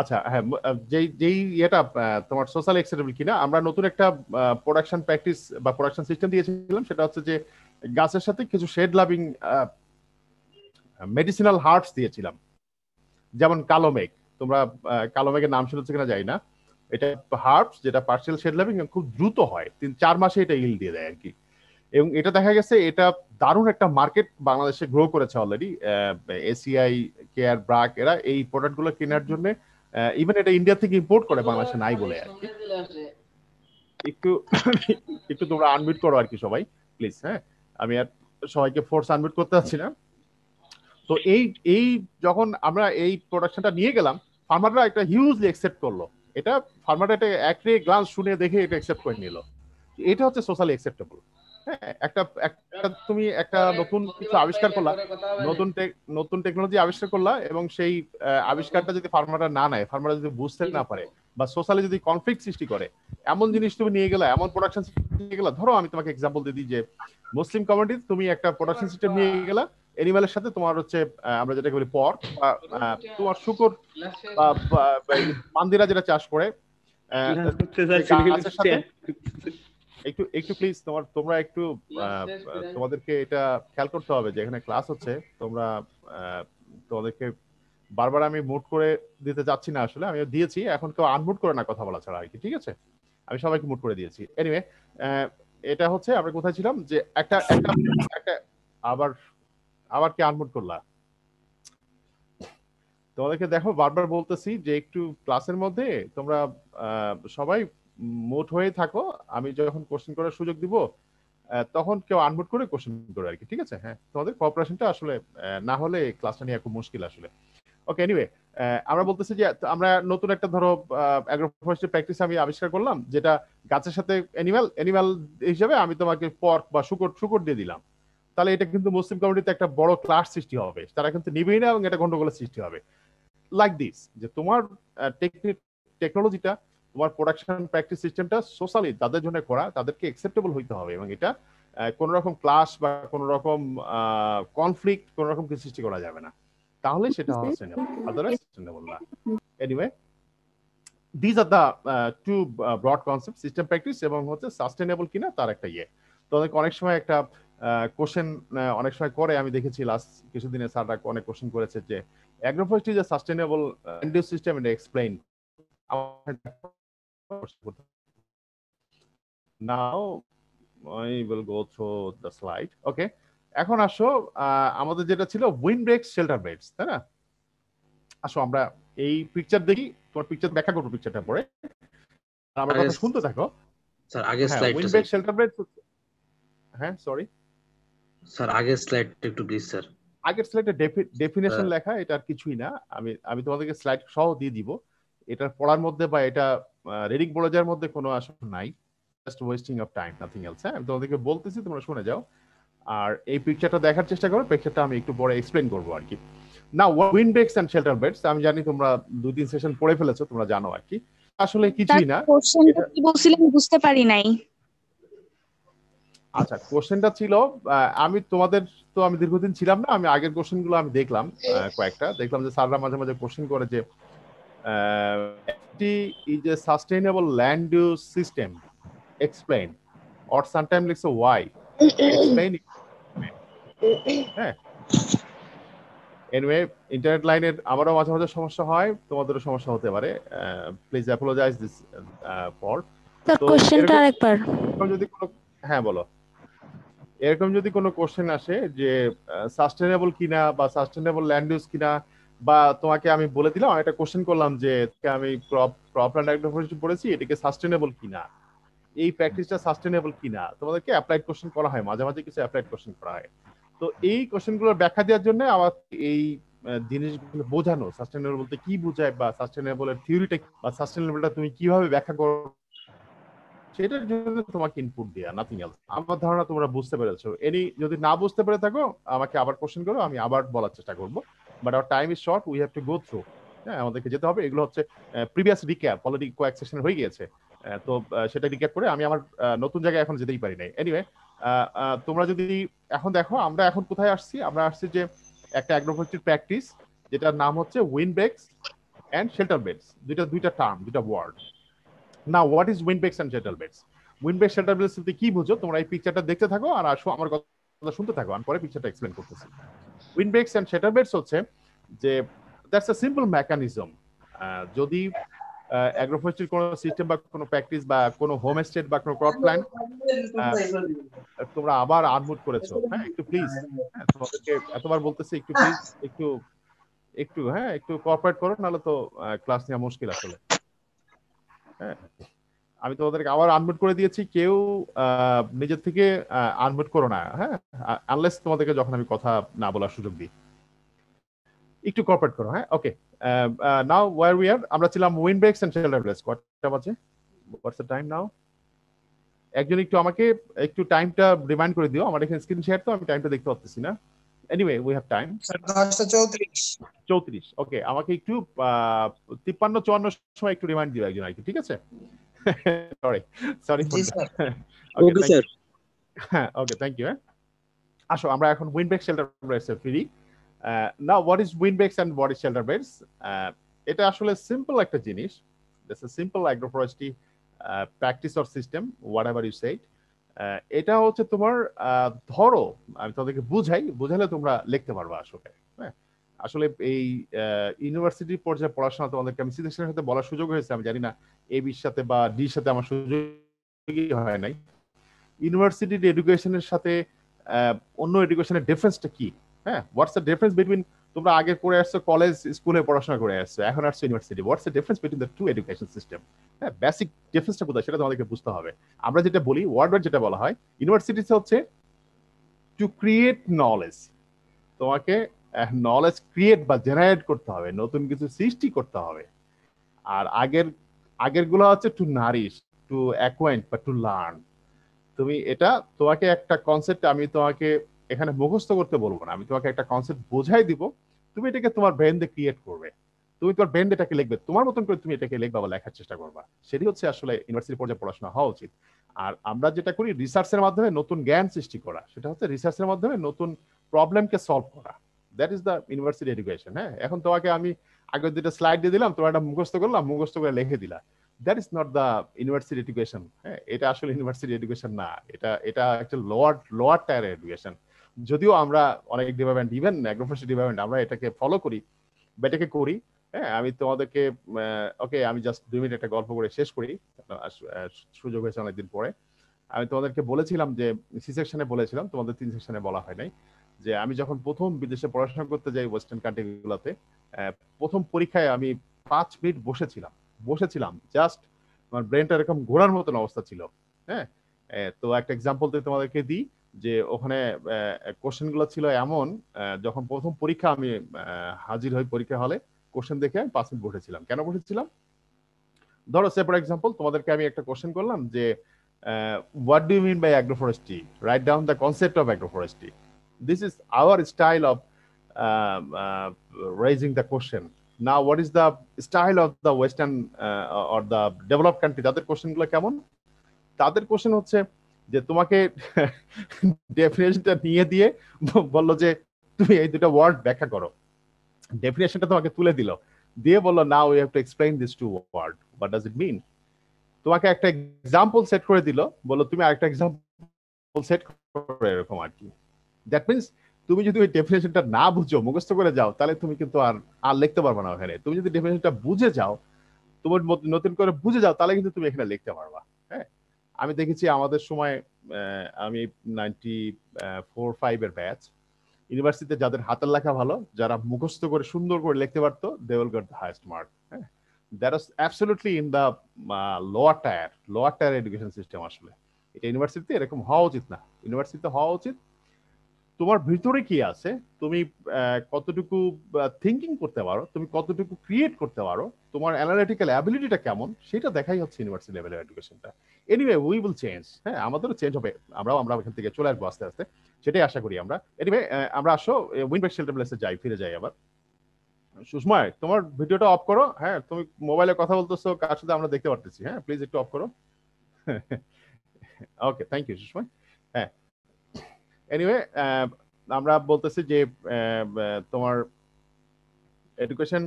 আচ্ছা হ্যাঁ যেই যেই এটা তোমার সোশ্যাল এক্সেটেবল কিনা আমরা নতুন একটা প্রোডাকশন প্র্যাকটিস বা প্রোডাকশন সিস্টেম দিয়েছিলাম সেটা হচ্ছে যে গাছের সাথে কিছু শেড লাভিং মেডিসিনাল হার্টস দিয়েছিলাম যেমন কালো মেঘ তোমরা কালো মেঘের নাম শুনেছো কিনা যাই না এটা হার্টস যেটা পার্সেল শেড লাভিং খুব দ্রুত হয় তিন চার মাসে এটা ইল দিয়ে দেয় আর কি এবং এটা দেখা গেছে এটা দারুণ একটা মার্কেট বাংলাদেশে গ্রো করেছে অলরেডি এসিআই কেয়ার ব্রাক এরা এই প্রোডাক্টগুলো কেনার জন্য ইভেন এটা ইন্ডিয়া থেকে ইম্পোর্ট করে বাংলাদেশে নাই বলে আর কি একটু একটু তোমরা আনমিউট করো আর কি সবাই প্লিজ হ্যাঁ আমি আর সবাইকে ফোর্স আনমিউট করতে পারছি না তো এই এই যখন আমরা এই প্রোডাকশনটা নিয়ে গেলাম ফার্মাররা একটা হিউজলি অ্যাকসেপ্ট করলো এটা ফার্মাররা একটা এক গ্লান্স শুনে দেখে এটা অ্যাকসেপ্ট করে নিল এটা হচ্ছে সোশ্যালি অ্যাকসেপ্টেবল হ্যাঁ, একটা একটা তুমি একটা নতুন কিছু আবিষ্কার করলা নতুন নতুন টেকনোলজি আবিষ্কার করলা এবং সেই আবিষ্কারটা যদি ফার্মাটা না নেয় ফার্মাররা যদি বুঝতে না পারে বা সোশ্যালি যদি কনফ্লিক্ট সৃষ্টি করে এমন জিনিস তুমি নিয়ে গেলা এমন প্রোডাকশন নিয়ে গেলা ধরো আমি তোমাকে এক্সাম্পল দিয়ে দিই যে মুসলিম কমিউনিটি তুমি একটা প্রোডাকশন সিস্টেম নিয়ে গেলা এনিম্যালের সাথে তোমার হচ্ছে আমরা যেটাকে বলি পর বা তোমার শুকর বা মান্দিরা যেটা চাষ করে সাথে একটু একটু প্লিজ তোমার তোমরা একটু তোমাদেরকে এটা খেয়াল করতে হবে যে এখানে ক্লাস হচ্ছে তোমরা তোমাদেরকে বারবার আমি মুট করে দিতে যাচ্ছি না আসলে আমি দিয়েছি এখন কেউ আনমুট করে না কথা বলা ছাড়া আর কি ঠিক আছে আমি সবাইকে মুট করে দিয়েছি এনিওয়ে এটা হচ্ছে আমরা কোথায় ছিলাম যে একটা একটা একটা আবার আবার কি আনমুট করলা তোমাদেরকে দেখো বারবার বলতেছি যে একটু ক্লাসের মধ্যে তোমরা সবাই মোট হয়ে থাকো আমি যখন কোশ্চেন করার সুযোগ দিব তখন কেউ আনমোট করে কোশ্চেন করে আর কি ঠিক আছে হ্যাঁ তোমাদের কোঅপারেশনটা আসলে না হলে ক্লাসটা নিয়ে খুব মুশকিল আসলে ওকে এনিওয়ে আমরা বলতেছি যে আমরা নতুন একটা ধরো অ্যাগ্রোফরেস্ট্রি প্র্যাকটিস আমি আবিষ্কার করলাম যেটা গাছের সাথে অ্যানিমাল অ্যানিমাল হিসাবে আমি তোমাকে পর্ক বা শুকর শুকর দিয়ে দিলাম তাহলে এটা কিন্তু মুসলিম কমিউনিটিতে একটা বড় ক্লাস সৃষ্টি হবে তারা কিন্তু নিবেই না এবং এটা গন্ডগোলের সৃষ্টি হবে লাইক দিস যে তোমার টেকনিক টেকনোলজিটা তোমার প্রোডাকশন প্র্যাকটিস সিস্টেমটা সোশ্যালি তাদের জন্য করা তাদেরকে অ্যাকসেপ্টেবল হইতে হবে এবং এটা কোন রকম ক্লাস বা কোন রকম কনফ্লিক্ট কোন রকম কিছু সৃষ্টি করা যাবে না তাহলে সেটা সাস্টেনেবল আদারওয়াইজ না anyway these are the two broad concept system practice এবং হচ্ছে সাস্টেনেবল কিনা তার একটা ইয়ে তো অনেক সময় একটা কোশ্চেন অনেক সময় করে আমি দেখেছি লাস্ট কিছুদিনে স্যাররা অনেক কোশ্চেন করেছে যে অ্যাগ্রোফরেস্ট্রি যে সাস্টেনেবল ইন্ডাস্ট্রি সিস্টেম এটা explain now i will go through the slide okay এখন আসো আমাদের যেটা ছিল উইন্ড ব্রেক শেল্টার ব্রেডস তাই না আসো আমরা এই পিকচার দেখি তোমার পিকচার দেখা করবো পিকচারটা পরে আমার কথা শুনতে থাকো স্যার আগে slide wind break shelter breads হ্যাঁ সরি হ্যাঁ, স্যার আগের স্লাইড একটু প্লিজ স্যার আগের স্লাইডে ডেফিনেশন লেখা এটা আর কিছুই না আমি আমি তোমাদেরকে স্লাইড সহ দিয়ে দিব এটার পড়ার মধ্যে বা এটা রেডিং বোলাজার মধ্যে কোনো আসন নাই just wasting of time nothing else হ্যাঁ আমি তোমাদেরকে বলতেছি তোমরা শুনে যাও আর এই পিকচারটা দেখার চেষ্টা করো পিকচারটা আমি একটু পরে এক্সপ্লেন করবো আর কি না wind breaks and shelter beds আমি জানি তোমরা দুই তিন সেশন পড়ে ফেলেছো তোমরা জানো আর কি আসলে কিছুই না কি বলছিলেন বুঝতে পারি নাই আচ্ছা কোশ্চেনটা ছিল আমি তোমাদের তো আমি দীর্ঘদিন ছিলাম না আমি আগের কোশ্চেনগুলো আমি দেখলাম কয়েকটা দেখলাম যে স্যাররা মাঝে মাঝে কোশ্চেন করে যে SLT is a sustainable land use system. Explain. Or sometimes it's a why. Explain it. Anyway internet লাইনের আমারও মাঝে মাঝে সমস্যা হয় তোমাদেরও সমস্যা হতে পারে প্লিজ অ্যাপোলোজাইজ দিস ফর কোশ্চেনটা আরেকবার যদি কোনো হ্যাঁ বলো এরকম যদি কোনো কোশ্চেন আসে যে সাস্টেনেবল কিনা বা সাস্টেনেবল ল্যান্ড ইউজ কিনা বা তোমাকে আমি বলে দিলাম একটা কোশ্চেন করলাম যে আমি ক্রপ ক্রপল্যান্ড অ্যাগ্রোফরেস্ট্রি পড়েছি এটাকে সাস্টেনেবল কিনা এই প্র্যাকটিসটা সাস্টেনেবল কিনা তোমাদেরকে অ্যাপ্লাইড কোশ্চেন করা হয় মাঝে মাঝে কিছু অ্যাপ্লাইড কোশ্চেন করা হয় তো এই কোশ্চেনগুলোর ব্যাখ্যা দেওয়ার জন্য আমার এই জিনিসগুলো বোঝানো সাস্টেনেবল বলতে কি বোঝায় বা সাস্টেনেবলের থিওরিটা বা সাস্টেনেবলটা তুমি কিভাবে ব্যাখ্যা করো সেটার জন্য তোমাকে ইনপুট দেয়া নাথিং এলস আমার ধারণা তোমরা বুঝতে পেরেছো এনি যদি না বুঝতে পেরে থাকো আমাকে আবার কোশ্চেন করো আমি আবার বলার চেষ্টা করবো but our time is short we have to go through হ্যাঁ আমাদেরকে যেতে হবে এগুলো হচ্ছে প্রিভিয়াস রিক্যাপ অলরেডি কয়েক সেশন হয়ে গিয়েছে তো সেটা রিক্যাপ করে আমি আমার নতুন জায়গায় এখন যেতেই পারি নাই এনিওয়ে তোমরা যদি এখন দেখো আমরা এখন কোথায় আসছি আমরা আসছি যে একটা অ্যাগ্রোফরেস্ট্রির প্র্যাকটিস যেটার নাম হচ্ছে উইনবেক্স অ্যান্ড শেল্টার বেডস দুইটা দুইটা টার্ম দুইটা ওয়ার্ড না what is windbreaks and shelter beds windbreaks shelter beds বলতে কি বুঝো তোমরা এই পিকচারটা দেখতে থাকো আর আসো আমার কথা শুনতে থাকো আমি পরে পিকচারটা এক্সপ্লেন করতেছি উইনবেক্স এন্ড শেটারবেটস হচ্ছে যে দ্যাটস আ সিম্পল মেকানিজম যদি অ্যাগ্রোফরেস্ট্রির কোনো সিস্টেম বা কোনো প্র্যাকটিস বা কোনো হোম স্টেট বা কোনো ক্রপ প্ল্যান তোমরা আবার আনমুট করেছো হ্যাঁ একটু প্লিজ হ্যাঁ, তোমাদেরকে এতবার বলতেছি একটু প্লিজ একটু একটু হ্যাঁ একটু কোঅপারেট করো নাহলে তো ক্লাস নেওয়া মুশকিল আসলে হ্যাঁ আমি তোমাদেরকে আবার আনমিউট করে দিয়েছি কেউ নিজের থেকে আনমিউট করো না হ্যাঁ আনলেস তোমাদেরকে যখন আমি কথা না বলার সুযোগ দিই একটু কর্পোরেট করো হ্যাঁ ওকে নাও ওয়ার উই আর আমরা ছিলাম wind breaks and shelter place কয়টা বাজে হোয়াটস দ্য টাইম নাও একজন একটু আমাকে একটু টাইমটা রিমাইন্ড করে দিও আমার এখানে স্ক্রিন শেয়ার তো আমি টাইমটা দেখতে পাচ্ছি না এনিওয়ে উই হ্যাভ টাইম চৌত্রিশ ওকে আমাকে একটু তিপ্পান্ন চুয়ান্ন সময় একটু রিমাইন্ড দিও একজন কি ঠিক আছে সরি সরি ওকে স্যার হ্যাঁ ওকে থ্যাংক ইউ আসো আমরা এখন উইন্ডবেক শেল্টার ব্রেডসে ফিরি না what is windbreaks and what is shelter breads এটা আসলে সিম্পল একটা জিনিস that's a simple agroforestry practice of system whatever you said এটা হচ্ছে তোমার uh, ধরো আমি তোমাদেরকে বুঝাই বুঝালে তোমরা লিখতে পারবা আসলে হ্যাঁ আসলে এই ইউনিভার্সিটি পর্যায়ে পড়াশোনা তোমাদেরকে আমি সাথে বলার সুযোগ হয়েছে আমি জানি না এ বির সাথে বা ডির সাথে আমার সুযোগ হয় নাই ইউনিভার্সিটির এডুকেশনের সাথে অন্য এডুকেশনের ডিফারেন্সটা কি হ্যাঁ হোয়াটস দ্য ডিফারেন্স বিটুইন তোমরা আগে করে আসছো কলেজ স্কুলে পড়াশোনা করে আসছো এখন আসছো university what's the difference between the two education system হ্যাঁ বেসিক ডিফারেন্সটা কোথায় সেটা তোমাদেরকে বুঝতে হবে আমরা যেটা বলি ওয়ার্ড ওয়ার্ড যেটা বলা হয় ইউনিভার্সিটিতে হচ্ছে টু ক্রিয়েট নলেজ তোমাকে নলেজ ক্রিয়েট বা জেনারেট করতে হবে নতুন কিছু সৃষ্টি করতে হবে আর আগের আগেরগুলো হচ্ছে টু নারিশ টু অ্যাকোয়েন্ট বা টু লার্ন তুমি এটা তোমাকে একটা কনসেপ্ট আমি তোমাকে এখানে মুখস্থ করতে বলবো না আমি তোমাকে একটা কনসেপ্ট বোঝাই দিব তুমি এটাকে তোমার ব্রেন্ডে ক্রিয়েট করবে তুমি তোমার ব্রেন্ডে এটাকে লিখবে তোমার মতন করে তুমি এটাকে লিখবা বা লেখার চেষ্টা করবা সেটি হচ্ছে আসলে ইউনিভার্সিটি পর্যায়ে পড়াশোনা হওয়া উচিত আর আমরা যেটা করি রিসার্চের মাধ্যমে নতুন জ্ঞান সৃষ্টি করা সেটা হচ্ছে রিসার্চের মাধ্যমে নতুন প্রবলেমকে সলভ করা that is the university education হ্যাঁ এখন তোমাকে আমি আগে দুটো স্লাইড দিয়ে দিলাম তোমার একটা মুখস্থ করলাম মুখস্থ করে লিখে দিলা that is not the university education হ্যাঁ এটা আসলে ইউনিভার্সিটি এডুকেশন না এটা এটা একটা লোয়ার লোয়ার টায়ার এডুকেশন যদিও আমরা অনেক ডিপার্টমেন্ট ইভেন অ্যাগ্রোফরেস্ট্রি ডিপার্টমেন্ট আমরা এটাকে ফলো করি এটাকে করি হ্যাঁ আমি তোমাদেরকে ওকে আমি জাস্ট দুই মিনিট একটা গল্প করে শেষ করি সুযোগ হয়েছে অনেকদিন পরে আমি তোমাদেরকে বলেছিলাম যে সি সেকশনে বলেছিলাম তোমাদের তিন সেকশনে বলা হয় নাই যে আমি যখন প্রথম বিদেশে পড়াশোনা করতে যাই ওয়েস্টার্ন কান্ট্রিগুলোতে প্রথম পরীক্ষায় আমি পাঁচ মিনিট বসেছিলাম বসেছিলাম জাস্ট আমার ব্রেনটা এরকম ঘোরার মতন অবস্থা ছিল হ্যাঁ তো একটা এক্সাম্পল দিয়ে তোমাদেরকে দিই যে ওখানে কোশ্চেনগুলো ছিল এমন যখন প্রথম পরীক্ষা আমি হাজির হই পরীক্ষা হলে কোশ্চেন দেখে আমি পাঁচ মিনিট বসেছিলাম কেন বসেছিলাম ধরো সে ফর এক্সাম্পল তোমাদেরকে আমি একটা কোশ্চেন করলাম যে what do mean by agroforestry write down the concept of agroforestry this is our style of um, uh, raising the question now what is the style of the western uh, or the developed country তাদের কোশ্চেনগুলো কেমন তাদের question হচ্ছে যে তোমাকে ডেফিনেশনটা নিয়ে দিয়ে বললো যে তুমি এই দুটো ওয়ার্ড ব্যাখ্যা করো ডেফিনেশনটা তোমাকে তুলে দিল দিয়ে বললো now you have to explain this two word what does it mean তোমাকে একটা এক্সাম্পল সেট করে দিল বললো তুমি আরেকটা এক্সাম্পল সেট করো এরকম আর কি দ্যাট মিনস তুমি যদি ওই ডেফিনেশনটা না বুঝো মুখস্থ করে যাও তাহলে তুমি কিন্তু আর আর লিখতে পারবে না ওখানে তুমি যদি ডেফিনেশনটা বুঝে যাও তোমার নতুন করে বুঝে যাও তাহলে কিন্তু তুমি এখানে লিখতে পারবা হ্যাঁ আমি দেখেছি আমাদের সময় আমি নাইনটি ফোর ফাইভের ব্যাচ ইউনিভার্সিটিতে যাদের হাতের লেখা ভালো যারা মুখস্থ করে সুন্দর করে লিখতে পারতো they will get the highest mark হ্যাঁ there is in the lower tier lower tier education system আসলে এটা ইউনিভার্সিটিতে এরকম হওয়া উচিত না ইউনিভার্সিটিতে হওয়া উচিত তোমার ভিতরে কি আছে তুমি কতটুকু থিঙ্কিং করতে পারো তুমি কতটুকু ক্রিয়েট করতে পারো তোমার অ্যানালিটিক্যাল অ্যাবিলিটিটা কেমন সেটা দেখাই হচ্ছে ইউনিভার্সিটি লেভেলের এডুকেশনটা এনিওয়ে উই উইল চেঞ্জ হ্যাঁ আমাদেরও চেঞ্জ হবে আমরাও আমরা এখান থেকে চলে আসবো আস্তে আস্তে সেটাই আশা করি আমরা এনিওয়ে আমরা আসো ব্যাক শেল্টার প্লেসে যাই ফিরে যাই আবার সুষময় তোমার ভিডিওটা অফ করো হ্যাঁ তুমি মোবাইলে কথা বলতেছো কার সাথে আমরা দেখতে পারতেছি হ্যাঁ প্লিজ একটু অফ করো ওকে থ্যাংক ইউ সুষময় হ্যাঁ এনিওয়ে uh, আমরা বলতেছি যে uh, uh, তোমার এডুকেশন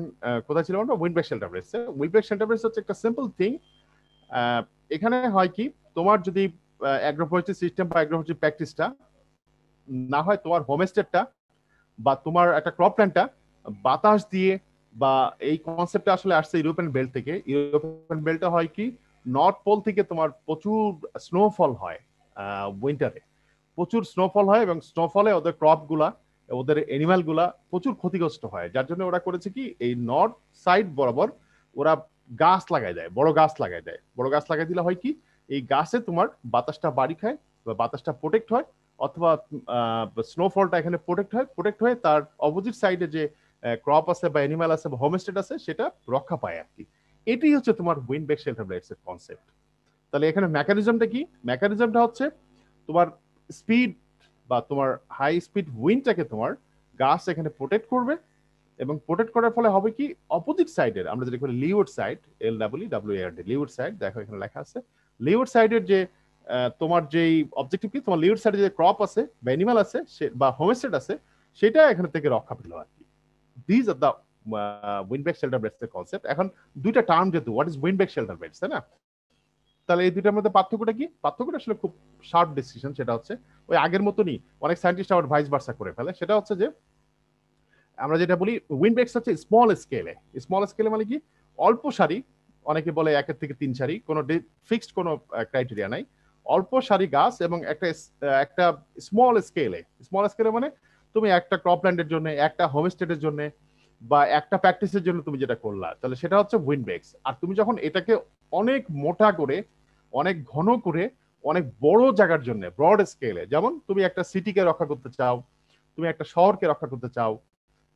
কোথায় ছিল আমরা windbreak shelter beds windbreak shelter beds হচ্ছে একটা সিম্পল থিং এখানে হয় কি তোমার যদি অ্যাগ্রোফরেস্ট্রি সিস্টেম বা অ্যাগ্রোফরেস্ট্রি প্র্যাকটিসটা না হয় তোমার হোমস্টেডটা বা তোমার একটা ক্রপ প্ল্যানটা বাতাস দিয়ে বা এই কনসেপ্টটা আসলে আসছে ইউরোপিয়ান বেল্ট থেকে ইউরোপিয়ান বেল্টটা হয় কি নর্থ পোল থেকে তোমার প্রচুর স্নোফল হয় উইন্টারে প্রচুর স্নোফল হয় এবং স্নোফলে ওদের ক্রপগুলা ওদের অ্যানিমালগুলা প্রচুর ক্ষতিগ্রস্ত হয় যার জন্য ওরা করেছে কি এই নর্থ সাইড বরাবর ওরা গাছ লাগাই দেয় বড় গাছ লাগাই দেয় বড় গাছ লাগাই দিলে হয় কি এই গাছে তোমার বাতাসটা বাড়ি খায় বা বাতাসটা প্রোটেক্ট হয় অথবা স্নোফলটা এখানে প্রোটেক্ট হয় প্রোটেক্ট হয়ে তার অপোজিট সাইডে যে ক্রপ আছে বা অ্যানিমাল আছে বা হোম স্টেট আছে সেটা রক্ষা পায় আর কি এটাই হচ্ছে তোমার উইন্ড বেক শেল্টার লাইফস কনসেপ্ট তাহলে এখানে মেকানিজমটা কি মেকানিজমটা হচ্ছে তোমার স্পিড বা তোমার হাই স্পিড উইন্ডটাকে তোমার গাছ এখানে প্রোটেক্ট করবে এবং প্রোটেক্ট করার ফলে হবে কি অপোজিট সাইডের আমরা যেটা বলি leeward side L W W R D leeward side দেখো এখানে লেখা আছে লিউড সাইডের যে তোমার যেই অবজেক্টিভ কি তোমার লিউড সাইডে যে ক্রপ আছে বা অ্যানিমাল আছে বা হোমস্টেড আছে সেটা এখান থেকে রক্ষা পেল আর কি these are the windbreak shelter beds এর কনসেপ্ট এখন দুইটা টার্ম যেহেতু what is windbreak shelter beds তাই না তাহলে এই দুইটার মধ্যে পার্থক্যটা কি পার্থক্যটা আসলে খুব শার্প ডিসিশন সেটা হচ্ছে ওই আগের মতনই অনেক সায়েন্টিস্ট আবার ভাইস বার্সা করে ফেলে সেটা হচ্ছে যে আমরা যেটা বলি ব্রেক্স হচ্ছে স্মল স্কেলে স্মল স্কেলে মানে কি অল্প সারি অনেকে বলে একের থেকে তিন সারি কোনো ফিক্সড কোনো ক্রাইটেরিয়া নাই অল্প সারি গাছ এবং একটা একটা স্মল স্কেলে স্মল স্কেলে মানে তুমি একটা ক্রপ ল্যান্ডের জন্য একটা স্টেটের জন্য বা একটা প্র্যাকটিসের জন্য তুমি যেটা করলা তাহলে সেটা হচ্ছে ব্রেক্স আর তুমি যখন এটাকে অনেক মোটা করে অনেক ঘন করে অনেক বড় জায়গার জন্য ব্রড স্কেলে যেমন তুমি একটা সিটিকে রক্ষা করতে চাও তুমি একটা শহরকে রক্ষা করতে চাও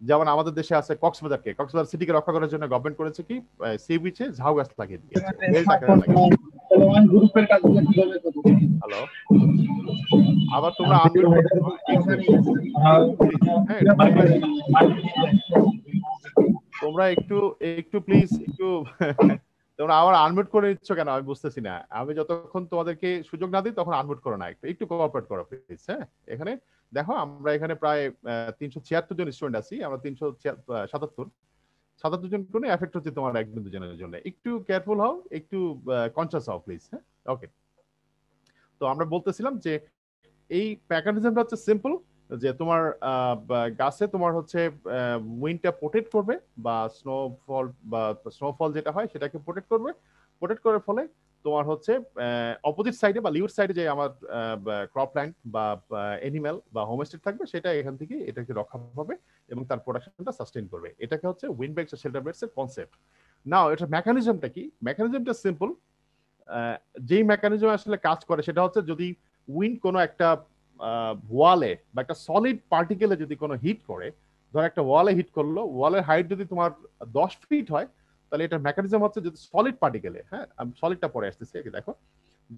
যেমন আমাদের দেশে আছে কক্সবাজারকে কক্সবাজার সিটিকে রক্ষা করার জন্য গভর্নমেন্ট করেছে কি সি বিচে ঝাউ গাছ লাগিয়ে দিয়েছে হ্যালো আবার তোমরা হ্যাঁ, মানে তোমরা একটু একটু প্লিজ একটু তোমরা আবার আনমিউট করে নিচ্ছ কেন আমি বুঝতেছি না আমি যতক্ষণ তোমাদেরকে সুযোগ না দিই তখন আনমিউট করো না একটু একটু কোঅপারেট করো প্লিজ হ্যাঁ এখানে দেখো আমরা এখানে প্রায় তিনশো ছিয়াত্তর জন স্টুডেন্ট আছি আমরা তিনশো সাতাত্তর সাতাত্তর জন কোনো এফেক্ট হচ্ছে তোমার এক দুজনের জন্য একটু কেয়ারফুল হও একটু কনসিয়াস হও প্লিজ হ্যাঁ ওকে তো আমরা বলতেছিলাম যে এই প্যাকানিজমটা হচ্ছে সিম্পল যে তোমার গাছে তোমার হচ্ছে উইন্ডটা প্রোটেক্ট করবে বা স্নোফল বা স্নোফল যেটা হয় সেটাকে প্রোটেক্ট করবে প্রোটেক্ট করার ফলে তোমার হচ্ছে অপোজিট সাইডে বা লিউর সাইডে যে আমার ক্রপ ল্যান্ড বা এনিম্যাল বা হোমস্টেড থাকবে সেটা এখান থেকে এটাকে রক্ষা পাবে এবং তার প্রোডাকশনটা সাস্টেন করবে এটাকে হচ্ছে উইন্ড ব্যাগস শেল্টার ব্যাগস এর কনসেপ্ট নাও এটা মেকানিজমটা কি মেকানিজমটা সিম্পল যেই মেকানিজম আসলে কাজ করে সেটা হচ্ছে যদি উইন্ড কোনো একটা ওয়ালে বা একটা সলিড পার্টিকেলে যদি কোনো হিট করে ধর একটা ওয়ালে হিট করলো ওয়ালের হাইট যদি তোমার দশ ফিট হয় তাহলে এটা মেকানিজম হচ্ছে যদি সলিড পার্টিকেলে হ্যাঁ আমি সলিডটা পরে আসতেছি দেখো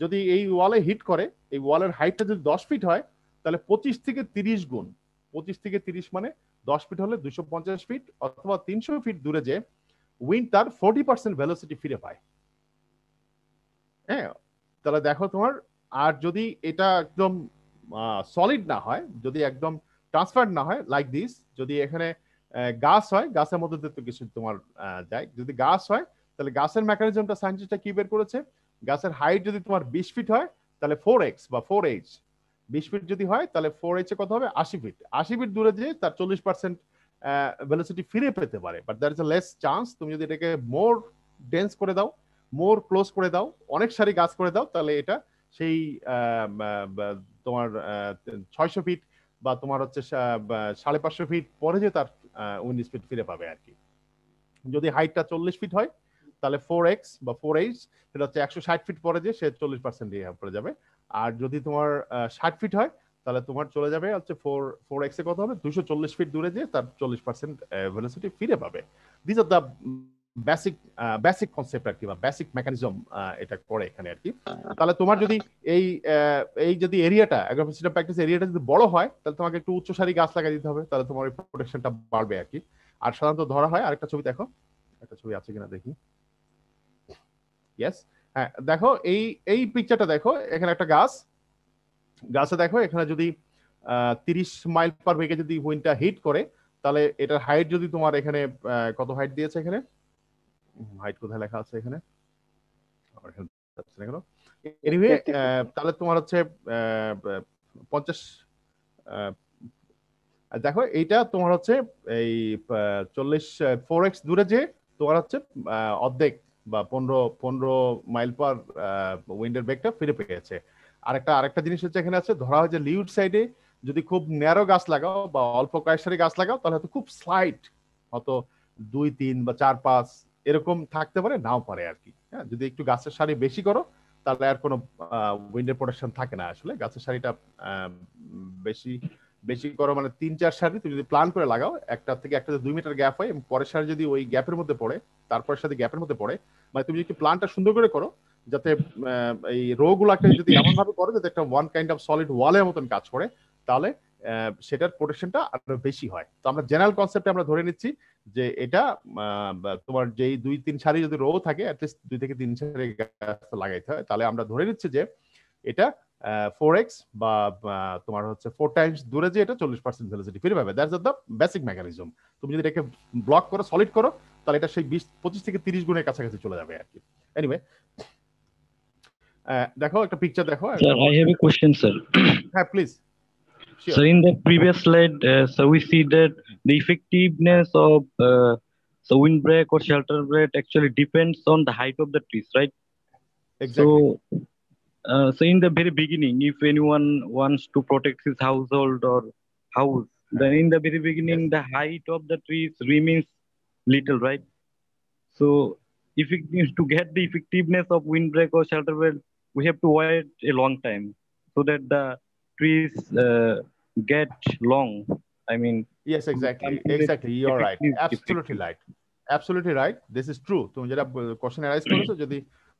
যদি এই ওয়ালে হিট করে এই ওয়ালের হাইটটা যদি দশ ফিট হয় তাহলে পঁচিশ থেকে তিরিশ গুণ পঁচিশ থেকে তিরিশ মানে দশ ফিট হলে দুশো পঞ্চাশ ফিট অথবা তিনশো ফিট দূরে যে উইন্ড তার ফোর্টি পার্সেন্ট ভ্যালোসিটি ফিরে পায় হ্যাঁ তাহলে দেখো তোমার আর যদি এটা একদম সলিড না হয় যদি একদম ট্রান্সফার না হয় লাইক দিস যদি এখানে গাছ হয় গাছের মধ্যে তো কিছু তোমার যায় যদি গাছ হয় তাহলে গাছের মেকানিজমটা সায়েন্টিস্টটা কি বের করেছে গাছের হাইট যদি তোমার বিশ ফিট হয় তাহলে ফোর এক্স বা ফোর এইচ বিশ ফিট যদি হয় তাহলে ফোর এইচে কত হবে আশি ফিট আশি ফিট দূরে যে তার চল্লিশ পার্সেন্ট ভেলোসিটি ফিরে পেতে পারে but there is a less chance তুমি যদি এটাকে মোর ডেন্স করে দাও মোর ক্লোজ করে দাও অনেক সারি গাছ করে দাও তাহলে এটা সেই তোমার ছয়শো ফিট বা তোমার হচ্ছে সাড়ে পাঁচশো ফিট পরে যে তার উনিশ ফিট ফিরে পাবে আর কি যদি হাইটটা চল্লিশ ফিট হয় তাহলে ফোর এক্স বা ফোর এইচ সেটা হচ্ছে একশো ষাট ফিট পরে যে সে চল্লিশ পার্সেন্ট ইয়ে পড়ে যাবে আর যদি তোমার ষাট ফিট হয় তাহলে তোমার চলে যাবে হচ্ছে ফোর ফোর এক্সে কত হবে দুশো চল্লিশ ফিট দূরে যে তার চল্লিশ পার্সেন্ট ভেলোসিটি ফিরে পাবে this are the basic basic concept আর কি বা বেসিক মেকানিজম এটা করে এখানে আর কি আচ্ছা। তাহলে তোমার যদি এই এই যদি এরিয়াটা অ্যাগ্রোফিসিটা প্র্যাকটিস এরিয়াটা যদি বড় হয় তাহলে তোমাকে একটু উচ্চ সারি গাছ লাগাই দিতে হবে তাহলে তোমার ওই প্রোটেকশনটা বাড়বে আর কি আর সাধারণত ধরা হয় আরেকটা ছবি দেখো একটা ছবি আছে কিনা দেখি ইয়েস হ্যাঁ দেখো এই এই পিকচারটা দেখো এখানে একটা গাছ গাছে দেখো এখানে যদি তিরিশ মাইল পার বেগে যদি উইন্ডটা হিট করে তাহলে এটার হাইট যদি তোমার এখানে কত হাইট দিয়েছে এখানে হাইট কোথায় লেখা আছে এখানে তাহলে তোমার হচ্ছে পঞ্চাশ দেখো এইটা তোমার হচ্ছে এই চল্লিশ ফোর এক্স দূরে যে তোমার হচ্ছে অর্ধেক বা পনেরো পনেরো মাইল পার উইন্ডের বেগটা ফিরে গেছে আরেকটা আরেকটা জিনিস হচ্ছে এখানে আছে ধরা হয় যে লিউড সাইডে যদি খুব ন্যারো গাছ লাগাও বা অল্প কয়েক গাছ লাগাও তাহলে হয়তো খুব স্লাইট হয়তো দুই তিন বা চার পাঁচ এরকম থাকতে পারে নাও পারে আর কি হ্যাঁ যদি একটু গাছের সারি বেশি করো তাহলে আর কোনো উইন্ডের প্রোটেকশন থাকে না আসলে গাছের সারিটা বেশি বেশি করো মানে তিন চার সারি তুমি যদি প্ল্যান করে লাগাও একটা থেকে একটা দুই মিটার গ্যাপ হয় এবং পরের সারি যদি ওই গ্যাপের মধ্যে পড়ে তারপরের সাথে গ্যাপের মধ্যে পড়ে মানে তুমি যদি প্ল্যানটা সুন্দর করে করো যাতে এই রো গুলাকে যদি এমন ভাবে করো যাতে একটা ওয়ান কাইন্ড অফ সলিড ওয়ালের মতন কাজ করে তাহলে সেটার প্রোটেকশনটা আরো বেশি হয় তো আমরা জেনারেল কনসেপ্টে আমরা ধরে নিচ্ছি যে এটা তোমার যেই দুই তিন সারি যদি রো থাকে অ্যাটলিস্ট দুই থেকে তিন সারি গাছ লাগাইতে হয় তাহলে আমরা ধরে নিচ্ছি যে এটা ফোর এক্স বা তোমার হচ্ছে ফোর টাইমস দূরে যে এটা চল্লিশ পার্সেন্ট ভেলোসিটি ফিরে পাবে দ্যাটস দ্য বেসিক মেকানিজম তুমি যদি এটাকে ব্লক করো সলিড করো তাহলে এটা সেই বিশ পঁচিশ থেকে তিরিশ গুণের কাছাকাছি চলে যাবে আর কি এনিওয়ে দেখো একটা পিকচার দেখো আই হ্যাঁ please Sure. So in the previous slide, uh, so we see that the effectiveness of uh, so windbreak or shelter break actually depends on the height of the trees, right? Exactly. So, uh, so in the very beginning, if anyone wants to protect his household or house, then in the very beginning, yes. the height of the trees remains little, right? So if it means to get the effectiveness of windbreak or shelter break, we have to wait a long time so that the trees uh, get long i mean yes exactly exactly are right absolutely right absolutely right this is true তুমি যেটা question uh, arise করেছো যদি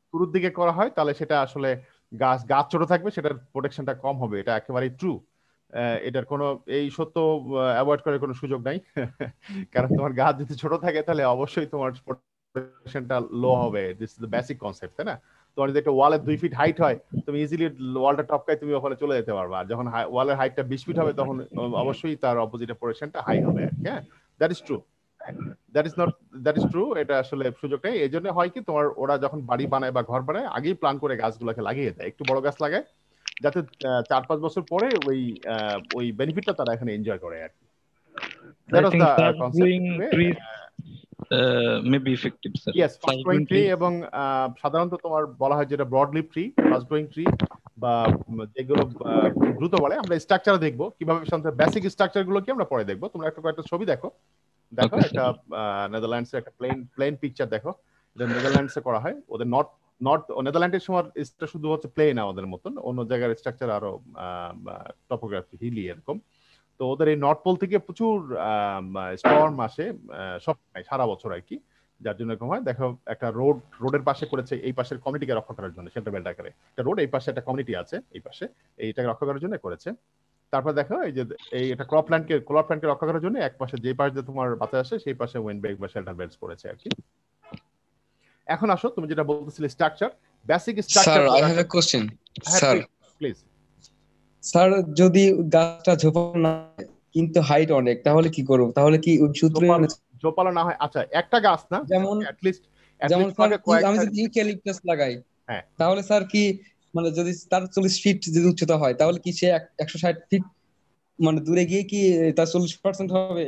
শুরুর দিকে করা হয় তাহলে সেটা আসলে গাছ গাছ ছোট থাকবে সেটার প্রোটেকশনটা কম হবে এটা একেবারেই ট্রু uh, এটার কোনো এই সত্য অ্যাভয়েড uh, করার কোনো সুযোগ নাই কারণ তোমার গাছ যদি ছোট থাকে তাহলে অবশ্যই তোমার প্রোটেকশনটা লো হবে this is the basic concept তাই না তোমার যদি একটা ওয়ালের দুই ফিট হাইট হয় তুমি ইজিলি ওয়ালটা টপকায় তুমি ওখানে চলে যেতে পারবা যখন ওয়ালের হাইটটা বিশ ফিট হবে তখন অবশ্যই তার অপোজিট পোর্শনটা হাই হবে হ্যাঁ that is true that is not that is true এটা আসলে সুযোগ নেই এই জন্য হয় কি তোমার ওরা যখন বাড়ি বানায় বা ঘর বানায় আগেই প্ল্যান করে গাছগুলোকে লাগিয়ে দেয় একটু বড় গাছ লাগায় যাতে চার পাঁচ বছর পরে ওই ওই বেনিফিটটা তারা এখানে এনজয় করে আর কি maybe effective sir yes fast growing tree এবং সাধারণত তোমার বলা হয় যেটা broadly tree fast growing tree বা যেগুলো দ্রুত বলে আমরা স্ট্রাকচার দেখব কিভাবে সন্ধ্যা বেসিক স্ট্রাকচার গুলো কি আমরা পরে দেখব তোমরা একটা কয়েকটা ছবি দেখো দেখো একটা নেদারল্যান্ডসের একটা প্লেন প্লেন পিকচার দেখো এটা নেদারল্যান্ডসে করা হয় ওদের নর্থ নর্থ নেদারল্যান্ডের সময় এটা শুধু হচ্ছে প্লেন আমাদের মতন অন্য জায়গার স্ট্রাকচার আরো টপোগ্রাফি হিলি এরকম তো ওদের এই নর্থপোল থেকে প্রচুর স্টর্ম আসে সব সারা বছর আর কি যার জন্য এরকম হয় দেখো একটা রোড রোডের পাশে করেছে এই পাশের কমিটিকে রক্ষা করার জন্য সেন্ট্রাল বেল্ট আকারে একটা রোড এই পাশে একটা কমিটি আছে এই পাশে এইটাকে রক্ষা করার জন্য করেছে তারপর দেখো এই যে এই একটা ক্রপ ল্যান্ডকে ক্রপ ল্যান্ডকে রক্ষা করার জন্য এক পাশে যে পাশে তোমার বাতাস আসে সেই পাশে ওয়েন বেগ বা শেল্টার বেল্টস করেছে আর কি এখন আসো তুমি যেটা বলতেছিলে structure basic structure sir I have a question sir please sir যদি গাছটা ঝোপানো না কিন্তু হাইট অনেক তাহলে কি করব তাহলে কি ওই সূত্রে ঝোপালো না হয় আচ্ছা একটা গাছ না যেমন অ্যাটলিস্ট যেমন আমি যদি ইউক্যালিপটাস লাগাই হ্যাঁ তাহলে স্যার কি মানে যদি তার চল্লিশ ফিট যদি উচ্চতা হয় তাহলে কি সে একশো ষাট ফিট মানে দূরে গিয়ে কি তার চল্লিশ পার্সেন্ট হবে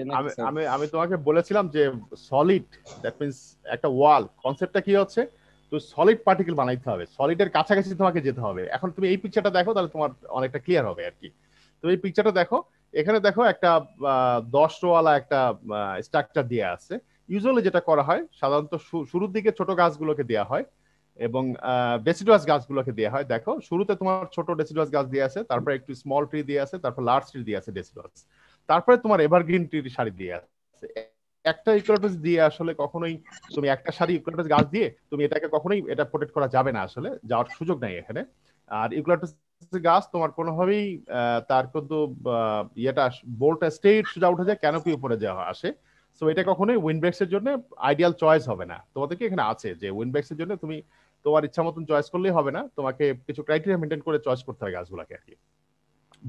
আমি আমি তোমাকে বলেছিলাম যে সলিড দ্যাট মিনস একটা ওয়াল কনসেপ্টটা কি হচ্ছে তো সলিড পার্টিকেল বানাইতে হবে সলিডের কাছাকাছি তোমাকে যেতে হবে এখন তুমি এই পিকচারটা দেখো তাহলে তোমার অনেকটা ক্লিয়ার হবে আর কি তো এই পিকচারটা দেখো এখানে দেখো একটা দশওয়ালা একটা স্ট্রাকচার দেওয়া আছে ইউজুয়ালি যেটা করা হয় সাধারণত শুরুর দিকে ছোট গাছগুলোকে দেওয়া হয় এবং ডেসিডুয়াস গাছগুলোকে দেওয়া হয় দেখো শুরুতে তোমার ছোট ডেসিডুয়াস গাছ দিয়ে আছে তারপরে একটু স্মল ট্রি দিয়ে আছে তারপর লার্জ ট্রি দিয়ে আছে ডেসিডুয়াস তারপরে তোমার এভারগ্রিন ট্রি সারি দিয়ে আছে একটা ইউক্যালিপটাস দিয়ে আসলে কখনোই তুমি একটা সারি ইউক্যালিপটাস গাছ দিয়ে তুমি এটাকে কখনোই এটা প্রোটেক্ট করা যাবে না আসলে যাওয়ার সুযোগ নাই এখানে আর ইউক্যালিপটাস গাছ তোমার কোনোভাবেই তার কিন্তু ইয়েটা স্টেট সোজা উঠে যায় ক্যানোপি উপরে যাওয়া আসে সো এটা কখনোই উইনব্রেক্স এর জন্য আইডিয়াল চয়েস হবে না তোমাদের কি এখানে আছে যে উইনব্রেক্স এর জন্য তুমি তোমার ইচ্ছা মতন চয়েস করলেই হবে না তোমাকে কিছু ক্রাইটেরিয়া মেনটেন করে চয়েস করতে হবে গাছগুলোকে আর কি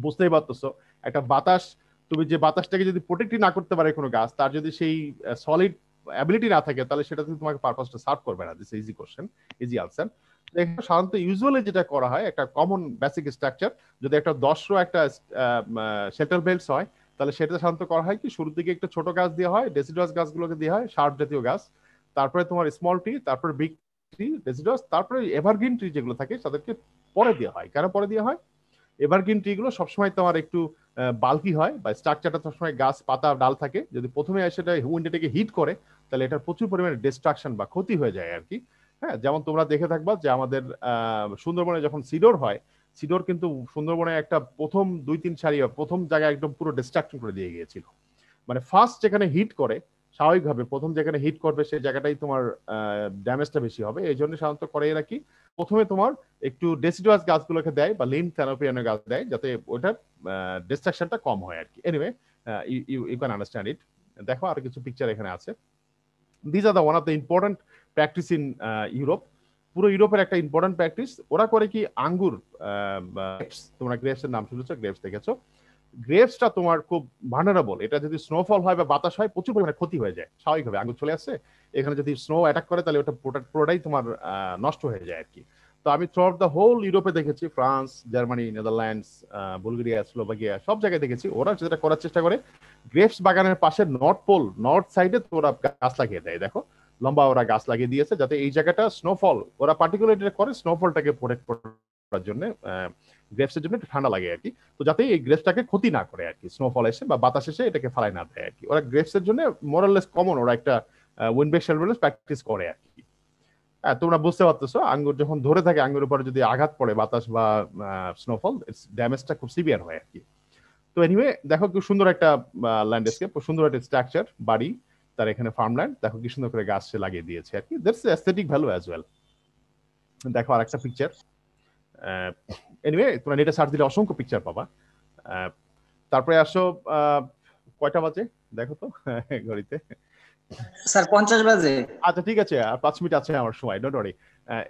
বুঝতেই পারতো একটা বাতাস তুমি যে বাতাসটাকে যদি প্রোটেক্টই না করতে পারে কোনো গাছ তার যদি সেই সলিড অ্যাবিলিটি না থাকে তাহলে সেটা তুমি তোমাকে পারপাসটা সার্ভ করবে না this easy question easy answer সাধারণত ইউজুয়ালি যেটা করা হয় একটা কমন বেসিক স্ট্রাকচার যদি একটা দশ একটা সেটেল বেল্টস হয় তাহলে সেটা সাধারণত করা হয় কি শুরুর দিকে একটা ছোট গাছ দেওয়া হয় ডেসিডাস গাছগুলোকে দেওয়া হয় শার্প জাতীয় গাছ তারপরে তোমার স্মল ট্রি তারপরে বিগ ট্রি ডেসিডাস তারপরে এভারগ্রিন ট্রি যেগুলো থাকে তাদেরকে পরে দেওয়া হয় কেন পরে দেওয়া হয় এভারগ্রিন ট্রিগুলো সবসময় তোমার একটু বালকি হয় বা স্ট্রাকচারটা সবসময় গাছ পাতা ডাল থাকে যদি প্রথমে সেটা উইন্ডোটাকে হিট করে তাহলে এটার প্রচুর পরিমাণে ডিস্ট্রাকশন বা ক্ষতি হয়ে যায় আর কি হ্যাঁ যেমন তোমরা দেখে থাকবা যে আমাদের সুন্দরবনে যখন সিডোর হয় সিডোর কিন্তু সুন্দরবনে একটা প্রথম দুই তিন সারি প্রথম জায়গায় একদম পুরো ডিস্ট্রাকশন করে দিয়ে গিয়েছিল মানে ফার্স্ট যেখানে হিট করে স্বাভাবিকভাবে প্রথম যেখানে হিট করবে সেই জায়গাটাই তোমার ড্যামেজটা বেশি হবে এই জন্য সাধারণত করে এরা কি প্রথমে তোমার একটু ডেসিডুয়াস গাছগুলোকে দেয় বা লিম ক্যানোপিয়ানের গাছ দেয় যাতে ওটার ডিস্ট্রাকশনটা কম হয় আর কি anyway you you can understand it দেখো আর কিছু পিকচার এখানে আছে these are the one of the important practice in Europe পুরো ইউরোপের একটা ইম্পর্টেন্ট প্র্যাকটিস ওরা করে কি আঙ্গুর তোমরা গ্রেপসের নাম শুনেছো গ্রেপস দেখেছো গ্রেভসটা তোমার খুব ভান্ডারাবল এটা যদি স্নোফল হয় বা বাতাস হয় প্রচুর পরিমাণে ক্ষতি হয়ে যায় স্বাভাবিকভাবে আগুন চলে আসছে এখানে যদি স্নো অ্যাটাক করে তাহলে ওটা পুরোটাই তোমার নষ্ট হয়ে যায় আর কি তো আমি থ্রু দ্য হোল ইউরোপে দেখেছি France Germany Netherlands Bulgaria Slovakia সব জায়গায় দেখেছি ওরা যেটা করার চেষ্টা করে গ্রেপস বাগানের পাশে নর্থ পোল নর্থ সাইডে তো ওরা গাছ লাগিয়ে দেয় দেখো লম্বা ওরা গাছ লাগিয়ে দিয়েছে যাতে এই জায়গাটা স্নোফল ওরা পার্টিকুলার করে স্নোফলটাকে প্রোটেক্ট করার জন্য গ্রেপসের জন্য একটু ঠান্ডা লাগে আর কি তো যাতে এই গ্রেপসটাকে ক্ষতি না করে আর কি স্নোফল এসে বা বাতাস এসে এটাকে ফালাই না দেয় আর কি ওরা গ্রেপসের জন্য মোরাললেস কমন ওরা একটা উইন্ডবেক শেলবেলেস প্র্যাকটিস করে আর কি হ্যাঁ তোমরা বুঝতে পারতেছো আঙ্গুর যখন ধরে থাকে আঙ্গুর উপরে যদি আঘাত পড়ে বাতাস বা স্নোফল ড্যামেজটা খুব সিভিয়ার হয় আর কি তো এনিওয়ে দেখো কি সুন্দর একটা ল্যান্ডস্কেপ সুন্দর একটা স্ট্রাকচার বাড়ি তার এখানে ফার্মল্যান্ড দেখো কি সুন্দর করে গাছ সে লাগিয়ে দিয়েছে আর কি that's aesthetic value as well দেখো আর একটা পিকচার এনিওয়ে তোমরা নেটে সার্চ দিলে অসংখ্য পিকচার পাবা তারপরে আসো কয়টা বাজে দেখো তো ঘড়িতে স্যার 50 বাজে আচ্ছা ঠিক আছে আর 5 মিনিট আছে আমার সময় ডোন্ট ওয়ারি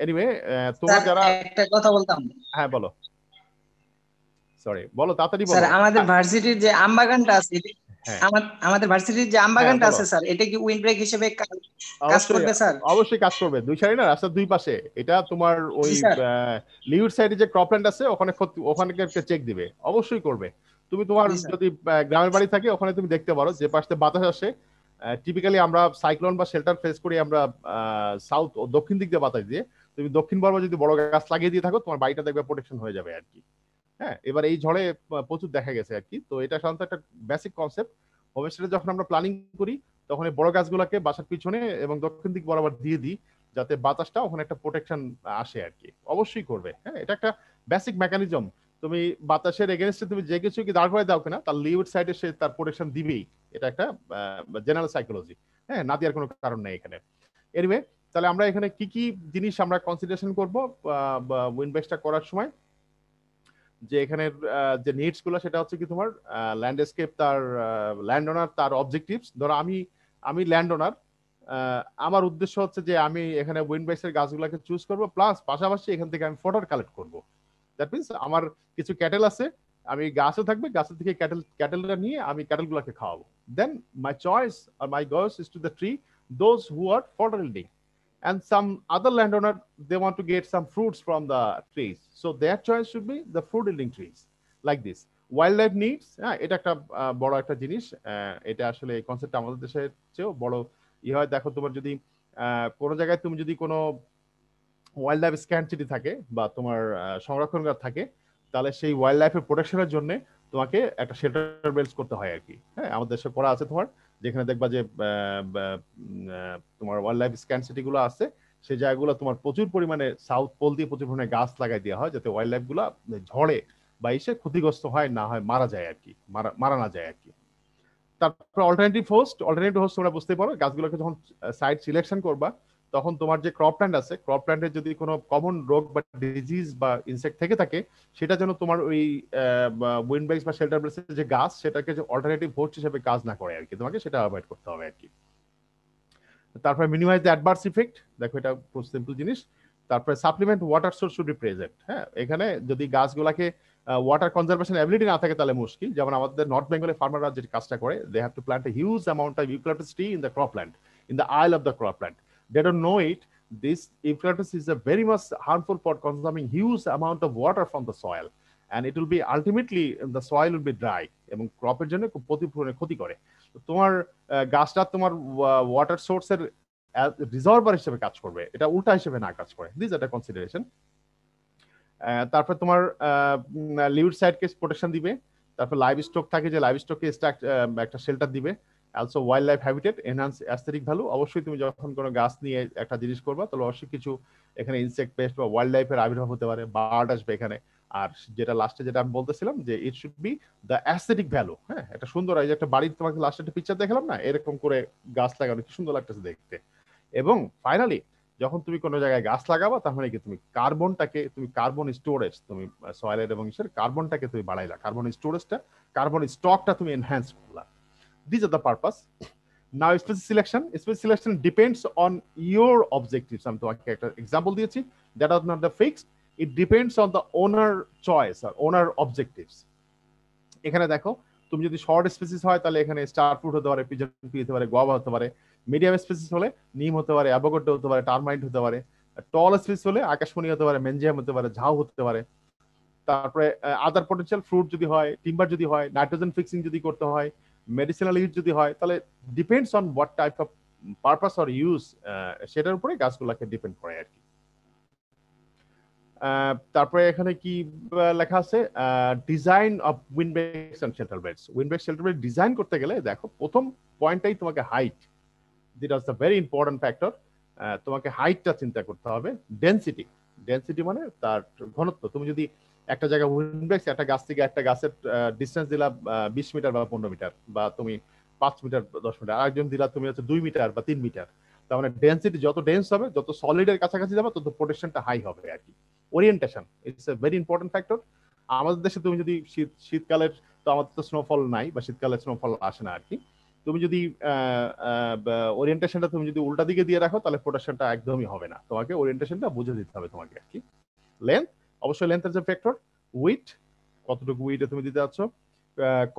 এনিওয়ে তোমরা যারা একটা কথা বলতাম হ্যাঁ বলো সরি বলো তাড়াতাড়ি বলো স্যার আমাদের ভার্সিটির যে আমবাগানটা আছে হ্যাঁ। আমাদের ভার্সিটির যে আম বাগানটা হ্যাঁ, আছে স্যার এটা কি উইন্ড ব্রেক হিসেবে কাজ করবে স্যার অবশ্যই কাজ করবে দুই সাইডে না রাস্তার দুই পাশে এটা তোমার ওই লিউড সাইডে যে ক্রপল্যান্ড আছে ওখানে ওখানে চেক দিবে অবশ্যই করবে তুমি তোমার যদি গ্রামের বাড়ি থাকে ওখানে তুমি দেখতে পারো যে পাশে বাতাস আসে টিপিক্যালি আমরা সাইক্লোন বা শেল্টার ফেস করি আমরা সাউথ ও দক্ষিণ দিক দিয়ে বাতাস দিয়ে তুমি দক্ষিণ পর্ব যদি বড় গাছ লাগিয়ে দিয়ে থাকো তোমার বাড়িটা দেখবে প্রোটেকশন হয়ে যাবে আর কি হ্যাঁ এবার এই ঝড়ে প্রচুর দেখা গেছে আর কি তো এটা সাধারণত একটা বেসিক কনসেপ্ট হোমস্টেডে যখন আমরা প্ল্যানিং করি তখন এই বড় গাছগুলোকে বাসার পিছনে এবং দক্ষিণ দিক বরাবর দিয়ে দিই যাতে বাতাসটা ওখানে একটা প্রোটেকশন আসে আর কি অবশ্যই করবে হ্যাঁ এটা একটা বেসিক মেকানিজম তুমি বাতাসের এগেনস্টে তুমি যে কিছু কি দাঁড় করে দাও কিনা তার লিউড সাইডে সে তার প্রোটেকশন দিবেই এটা একটা জেনারেল সাইকোলজি হ্যাঁ না দেওয়ার কোনো কারণ নেই এখানে এনিওয়ে তাহলে আমরা এখানে কি কি জিনিস আমরা কনসিডারেশন করবো উইনভেস্টটা করার সময় যে এখানের যে নিডস গুলো সেটা হচ্ছে কি তোমার ল্যান্ডস্কেপ তার ল্যান্ড ওনার তার অবজেক্টিভস ধরো আমি আমি ল্যান্ড ওনার আমার উদ্দেশ্য হচ্ছে যে আমি এখানে উইন্ড বাইসের গাছগুলোকে চুজ করব প্লাস পাশাপাশি এখান থেকে আমি ফটোর কালেক্ট করব দ্যাট মিনস আমার কিছু ক্যাটেল আছে আমি গাছে থাকবে গাছের থেকে ক্যাটেল ক্যাটেলটা নিয়ে আমি ক্যাটেলগুলোকে খাওয়াবো then my choice are my goes is to the tree those who are fodder yielding and some other landowner they want to get some fruits from the trees so their choice should be the fruit yielding trees like this wild needs হ্যাঁ এটা একটা বড় একটা জিনিস এটা আসলে এই concept আমাদের দেশের চেয়েও বড় ই হয় দেখো তোমার যদি কোনো জায়গায় তুমি যদি কোনো ওয়াইল্ড লাইফ স্ক্যান্টিটি থাকে বা তোমার সংরক্ষণগার থাকে তাহলে সেই ওয়াইল্ড লাইফের প্রোটেকশনের জন্য তোমাকে একটা শেল্টার বেলস করতে হয় আর কি হ্যাঁ আমাদের দেশে করা আছে তোমার যেখানে দেখবা যে তোমার ওয়াইল্ড লাইফ স্ক্যান সিটিগুলো আছে সেই জায়গাগুলো তোমার প্রচুর পরিমাণে সাউথ পোল দিয়ে প্রচুর পরিমাণে গাছ লাগাই দেওয়া হয় যাতে ওয়াইল্ড গুলা ঝড়ে বা এসে ক্ষতিগ্রস্ত হয় না হয় মারা যায় আর কি মারা মারা না যায় আর কি তারপর অল্টারনেটিভ হোস্ট অল্টারনেটিভ হোস্ট তোমরা বুঝতে পারো গাছগুলোকে যখন সাইড সিলেকশন করবা তখন তোমার যে ক্রপ প্ল্যান্ট আছে ক্রপ প্ল্যান্টের যদি কোনো কমন রোগ বা ডিজিজ বা ইনসেক্ট থেকে থাকে সেটা যেন তোমার ওই উইন্ড ব্যাগস বা শেল্টার ব্রেসের যে গাছ সেটাকে যে অল্টারনেটিভ হোস্ট হিসেবে কাজ না করে আর কি তোমাকে সেটা অ্যাভয়েড করতে হবে আর কি তারপরে মিনিমাইজ দ্য অ্যাডভার্স ইফেক্ট দেখো এটা খুব সিম্পল জিনিস তারপরে supplement water source should be present হ্যাঁ এখানে যদি গাছগুলাকে ওয়াটার কনজারভেশন অ্যাবিলিটি না থাকে তাহলে মুশকিল যেমন আমাদের নর্থ বেঙ্গলে ফার্মাররা যে কাজটা করে they have to plant huge amount of eucalyptus in the crop plant in the আইল of the crop plant they don't know it this eucalyptus is a very much harmful for consuming huge amount of water from the soil and it will be ultimately the soil will be dry এবং ক্রপের জন্য প্রতি পরিমাণে ক্ষতি করে তোমার গাছটা তোমার water সোর্সের রিজার্ভার হিসেবে কাজ করবে এটা উল্টা হিসেবে না কাজ করে দিস একটা কনসিডারেশন তারপর তোমার লিউড সাইডকে প্রোটেকশন দিবে তারপর লাইভ স্টক থাকে যে লাইভ স্টককে একটা শেল্টার দিবে also wild life habitat enhance aesthetic value অবশ্যই তুমি যখন কোনো গাছ নিয়ে একটা জিনিস করবা তাহলে অবশ্যই কিছু এখানে ইনসেক্ট পেস্ট বা ওয়াইল্ড লাইফের আবির্ভাব হতে পারে বার্ড আসবে এখানে আর যেটা লাস্টে যেটা আমি বলতেছিলাম যে it should be the aesthetic value হ্যাঁ একটা সুন্দর এই যে একটা বাড়ির তোমাকে লাস্টে একটা পিকচার দেখালাম না এরকম করে গাছ লাগানো কি সুন্দর লাগতেছে দেখতে এবং ফাইনালি যখন তুমি কোনো জায়গায় গাছ লাগাবা তাহলে মানে কি তুমি কার্বনটাকে তুমি কার্বন স্টোরেজ তুমি সয়েলের এবং কার্বনটাকে তুমি বাড়াইলা কার্বন স্টোরেজটা কার্বন স্টকটা তুমি এনহ্যান্স করলা these are the purpose now space selection space selection depends on your objectives আমি তোমাকে একটা example দিয়েছি that are not the fixed it depends on the owner choice or owner objectives এখানে দেখো তুমি যদি শর্ট স্পেসিস হয় তাহলে এখানে স্টার ফুড হতে পারে পিজন পি হতে পারে গোয়াবা হতে পারে মিডিয়াম স্পেসিস হলে নিম হতে পারে অ্যাভোকাডো হতে পারে টারমাইন্ড হতে পারে টল স্পেসিস হলে আকাশমণি হতে পারে মেনজিয়াম হতে পারে ঝাউ হতে পারে তারপরে আদার পটেনশিয়াল ফ্রুট যদি হয় টিম্বার যদি হয় নাইট্রোজেন ফিক্সিং যদি করতে হয় মেডিসিনাল ইউজ যদি হয় তাহলে depends on what type of purpose or use সেটার উপরে গাছগুলোকে ডিপেন্ড করে আর কি তারপরে এখানে কি লেখা আছে design of windbreaks and shelter beds windbreaks shelter bed design করতে গেলে দেখো প্রথম পয়েন্টটাই তোমাকে height that was the very important factor তোমাকে হাইটটা চিন্তা করতে হবে ডেন্সিটি ডেন্সিটি মানে তার ঘনত্ব তুমি যদি একটা জায়গায় ব্রেক একটা গাছ থেকে একটা গাছের ডিস্টেন্স দিলা বিশ মিটার বা পনেরো মিটার বা তুমি পাঁচ মিটার দশ মিটার আরেকজন দিলা তুমি হচ্ছে দুই মিটার বা তিন মিটার তার মানে ডেন্সিটি যত ডেন্স হবে যত সলিডের কাছাকাছি যাবে তত প্রোটেকশনটা হাই হবে আর কি orientation it's a very important factor আমাদের দেশে তুমি যদি শীত শীতকালের তো আমাদের তো স্নোফল নাই বা শীতকালে স্নোফল আসে না আর কি তুমি যদি ওরিয়েন্টেশনটা তুমি যদি উল্টা দিকে দিয়ে রাখো তাহলে প্রোটেকশনটা একদমই হবে না তোমাকে ওরিয়েন্টেশনটা বুঝে দিতে হবে তোমাকে আর কি লেন্থ অবশ্যই লেন্থের যে ফ্যাক্টর উইট কতটুকু উইটে তুমি দিতে যাচ্ছ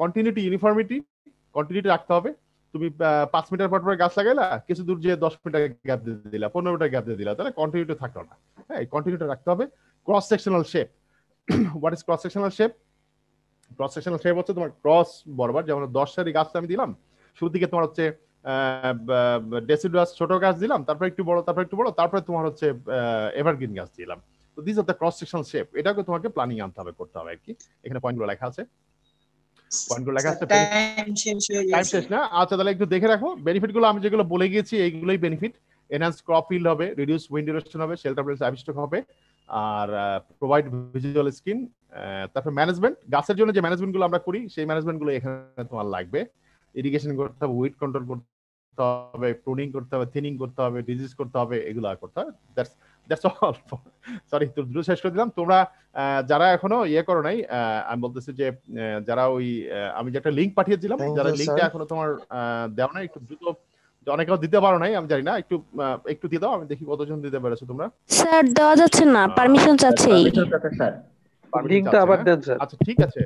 কন্টিনিউটি ইউনিফর্মিটি কন্টিনিউটি রাখতে হবে তুমি পাঁচ মিটার পর পর গাছ লাগাইলা কিছু দূর যে দশ মিটার গ্যাপ দিয়ে দিলা পনেরো মিটার গ্যাপ দিয়ে দিলা তাহলে কন্টিনিউটি থাকলো না হ্যাঁ এই কন্টিনিউটি রাখতে হবে cross sectional shape what is cross sectional shape cross sectional shape হচ্ছে তোমার ক্রস বরাবর যেমন দশ সারি গাছটা আমি দিলাম শুরুর দিকে তোমার হচ্ছে ডেসিডাস ছোট গাছ দিলাম তারপর একটু বড় তারপর একটু বড় তারপরে তোমার হচ্ছে এভারগ্রিন গাছ দিলাম তো this are the cross shape এটাকে তোমাকে প্ল্যানিং আনতে হবে করতে হবে আর কি এখানে পয়েন্টগুলো লেখা আছে পয়েন্টগুলো লেখা আছে টাইম শেষ না আচ্ছা তাহলে একটু দেখে রাখো আমি যেগুলো বলে গিয়েছি এইগুলোই বেনিফিট এনহান্স ক্রপ ফিল্ড হবে রিডিউস উইন্ড হবে শেল্টার প্লেস আবিষ্টক হবে আর প্রোভাইড ভিজুয়াল স্কিন তারপর ম্যানেজমেন্ট গাছের জন্য যে গুলো আমরা করি সেই গুলো এখানে তোমার লাগবে ইরিগেশন করতে হবে উইড কন্ট্রোল করতে হবে প্রুনিং করতে হবে থিনিং করতে হবে ডিজিজ করতে হবে এগুলো করতে হবে দ্যাটস দ্যাটস অল সরি দ্রুত শেষ করে দিলাম তোমরা যারা এখনো ইয়ে করো নাই আমি বলতেছি যে যারা ওই আমি যে একটা লিঙ্ক পাঠিয়েছিলাম যারা লিঙ্কটা এখনো তোমার দেও না একটু দ্রুত অনেকেও দিতে পারো নাই আমি জানি না একটু একটু দিয়ে দাও আমি দেখি কতজন দিতে পেরেছো তোমরা স্যার দেওয়া যাচ্ছে না পারমিশন চাচ্ছি আচ্ছা ঠিক আছে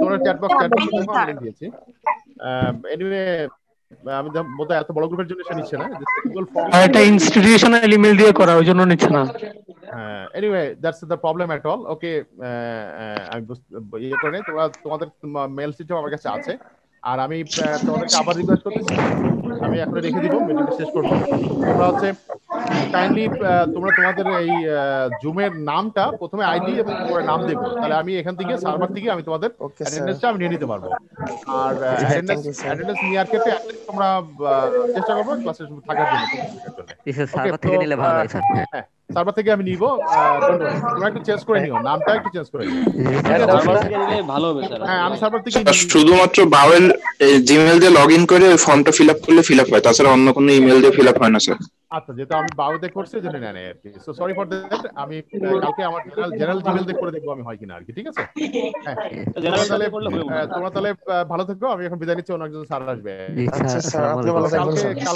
তোমরা আমি বোধহয় এত বড় গ্রুপের জন্য সে নিচ্ছে না এটা ইনস্টিটিউশনাল ইমেল দিয়ে করা ওই জন্য নিচ্ছে না anyway that's the problem at all okay আমি ইয়ে করে তোমরা তোমাদের মেল সিস্টেম আমার কাছে আছে আর আমি তোমাদেরকে আবার রিকোয়েস্ট করতেছি আমি এখন রেখে দিব মিটিং শেষ করবো তোমরা হচ্ছে কাইন্ডলি uh, তোমরা তোমাদের এই জুমের uh, নামটা প্রথমে আইডি এবং পরে নাম দেবো তাহলে আমি এখান থেকে সার্ভার থেকে আমি তোমাদের অ্যাটেন্ডেন্সটা আমি নিয়ে নিতে পারবো আর অ্যাটেন্ডেন্স uh, নিয়ার নেওয়ার ক্ষেত্রে তোমরা চেষ্টা করবো ক্লাসে থাকার জন্য সার্ভার থেকে নিলে ভালো হয় সার্ভার থেকে আমি নিব তোমরা একটু চেঞ্জ করে নিও নামটা একটু চেঞ্জ করে হ্যাঁ, হ্যাঁ আমি সার্ভার থেকে আচ্ছা, শুধুমাত্র বাওয়েল দিয়ে করে ফর্মটা করলে হয় তাছাড়া অন্য কোনো ইমেল দিয়ে হয় না স্যার আচ্ছা যেটা আমি বাওয়েতে করছি জেনে নেন আর কি সো সরি ফর দ্যাট আমি কালকে আমার জেনারেল জেনারেল দিয়ে করে দেখবো আমি হয় কিনা আর কি ঠিক আছে হ্যাঁ তাহলে তোমরা তাহলে ভালো থেকো আমি এখন বিদায় নিচ্ছি অন্য একজন স্যার আসবে আচ্ছা স্যার আপনি ভালো থাকবেন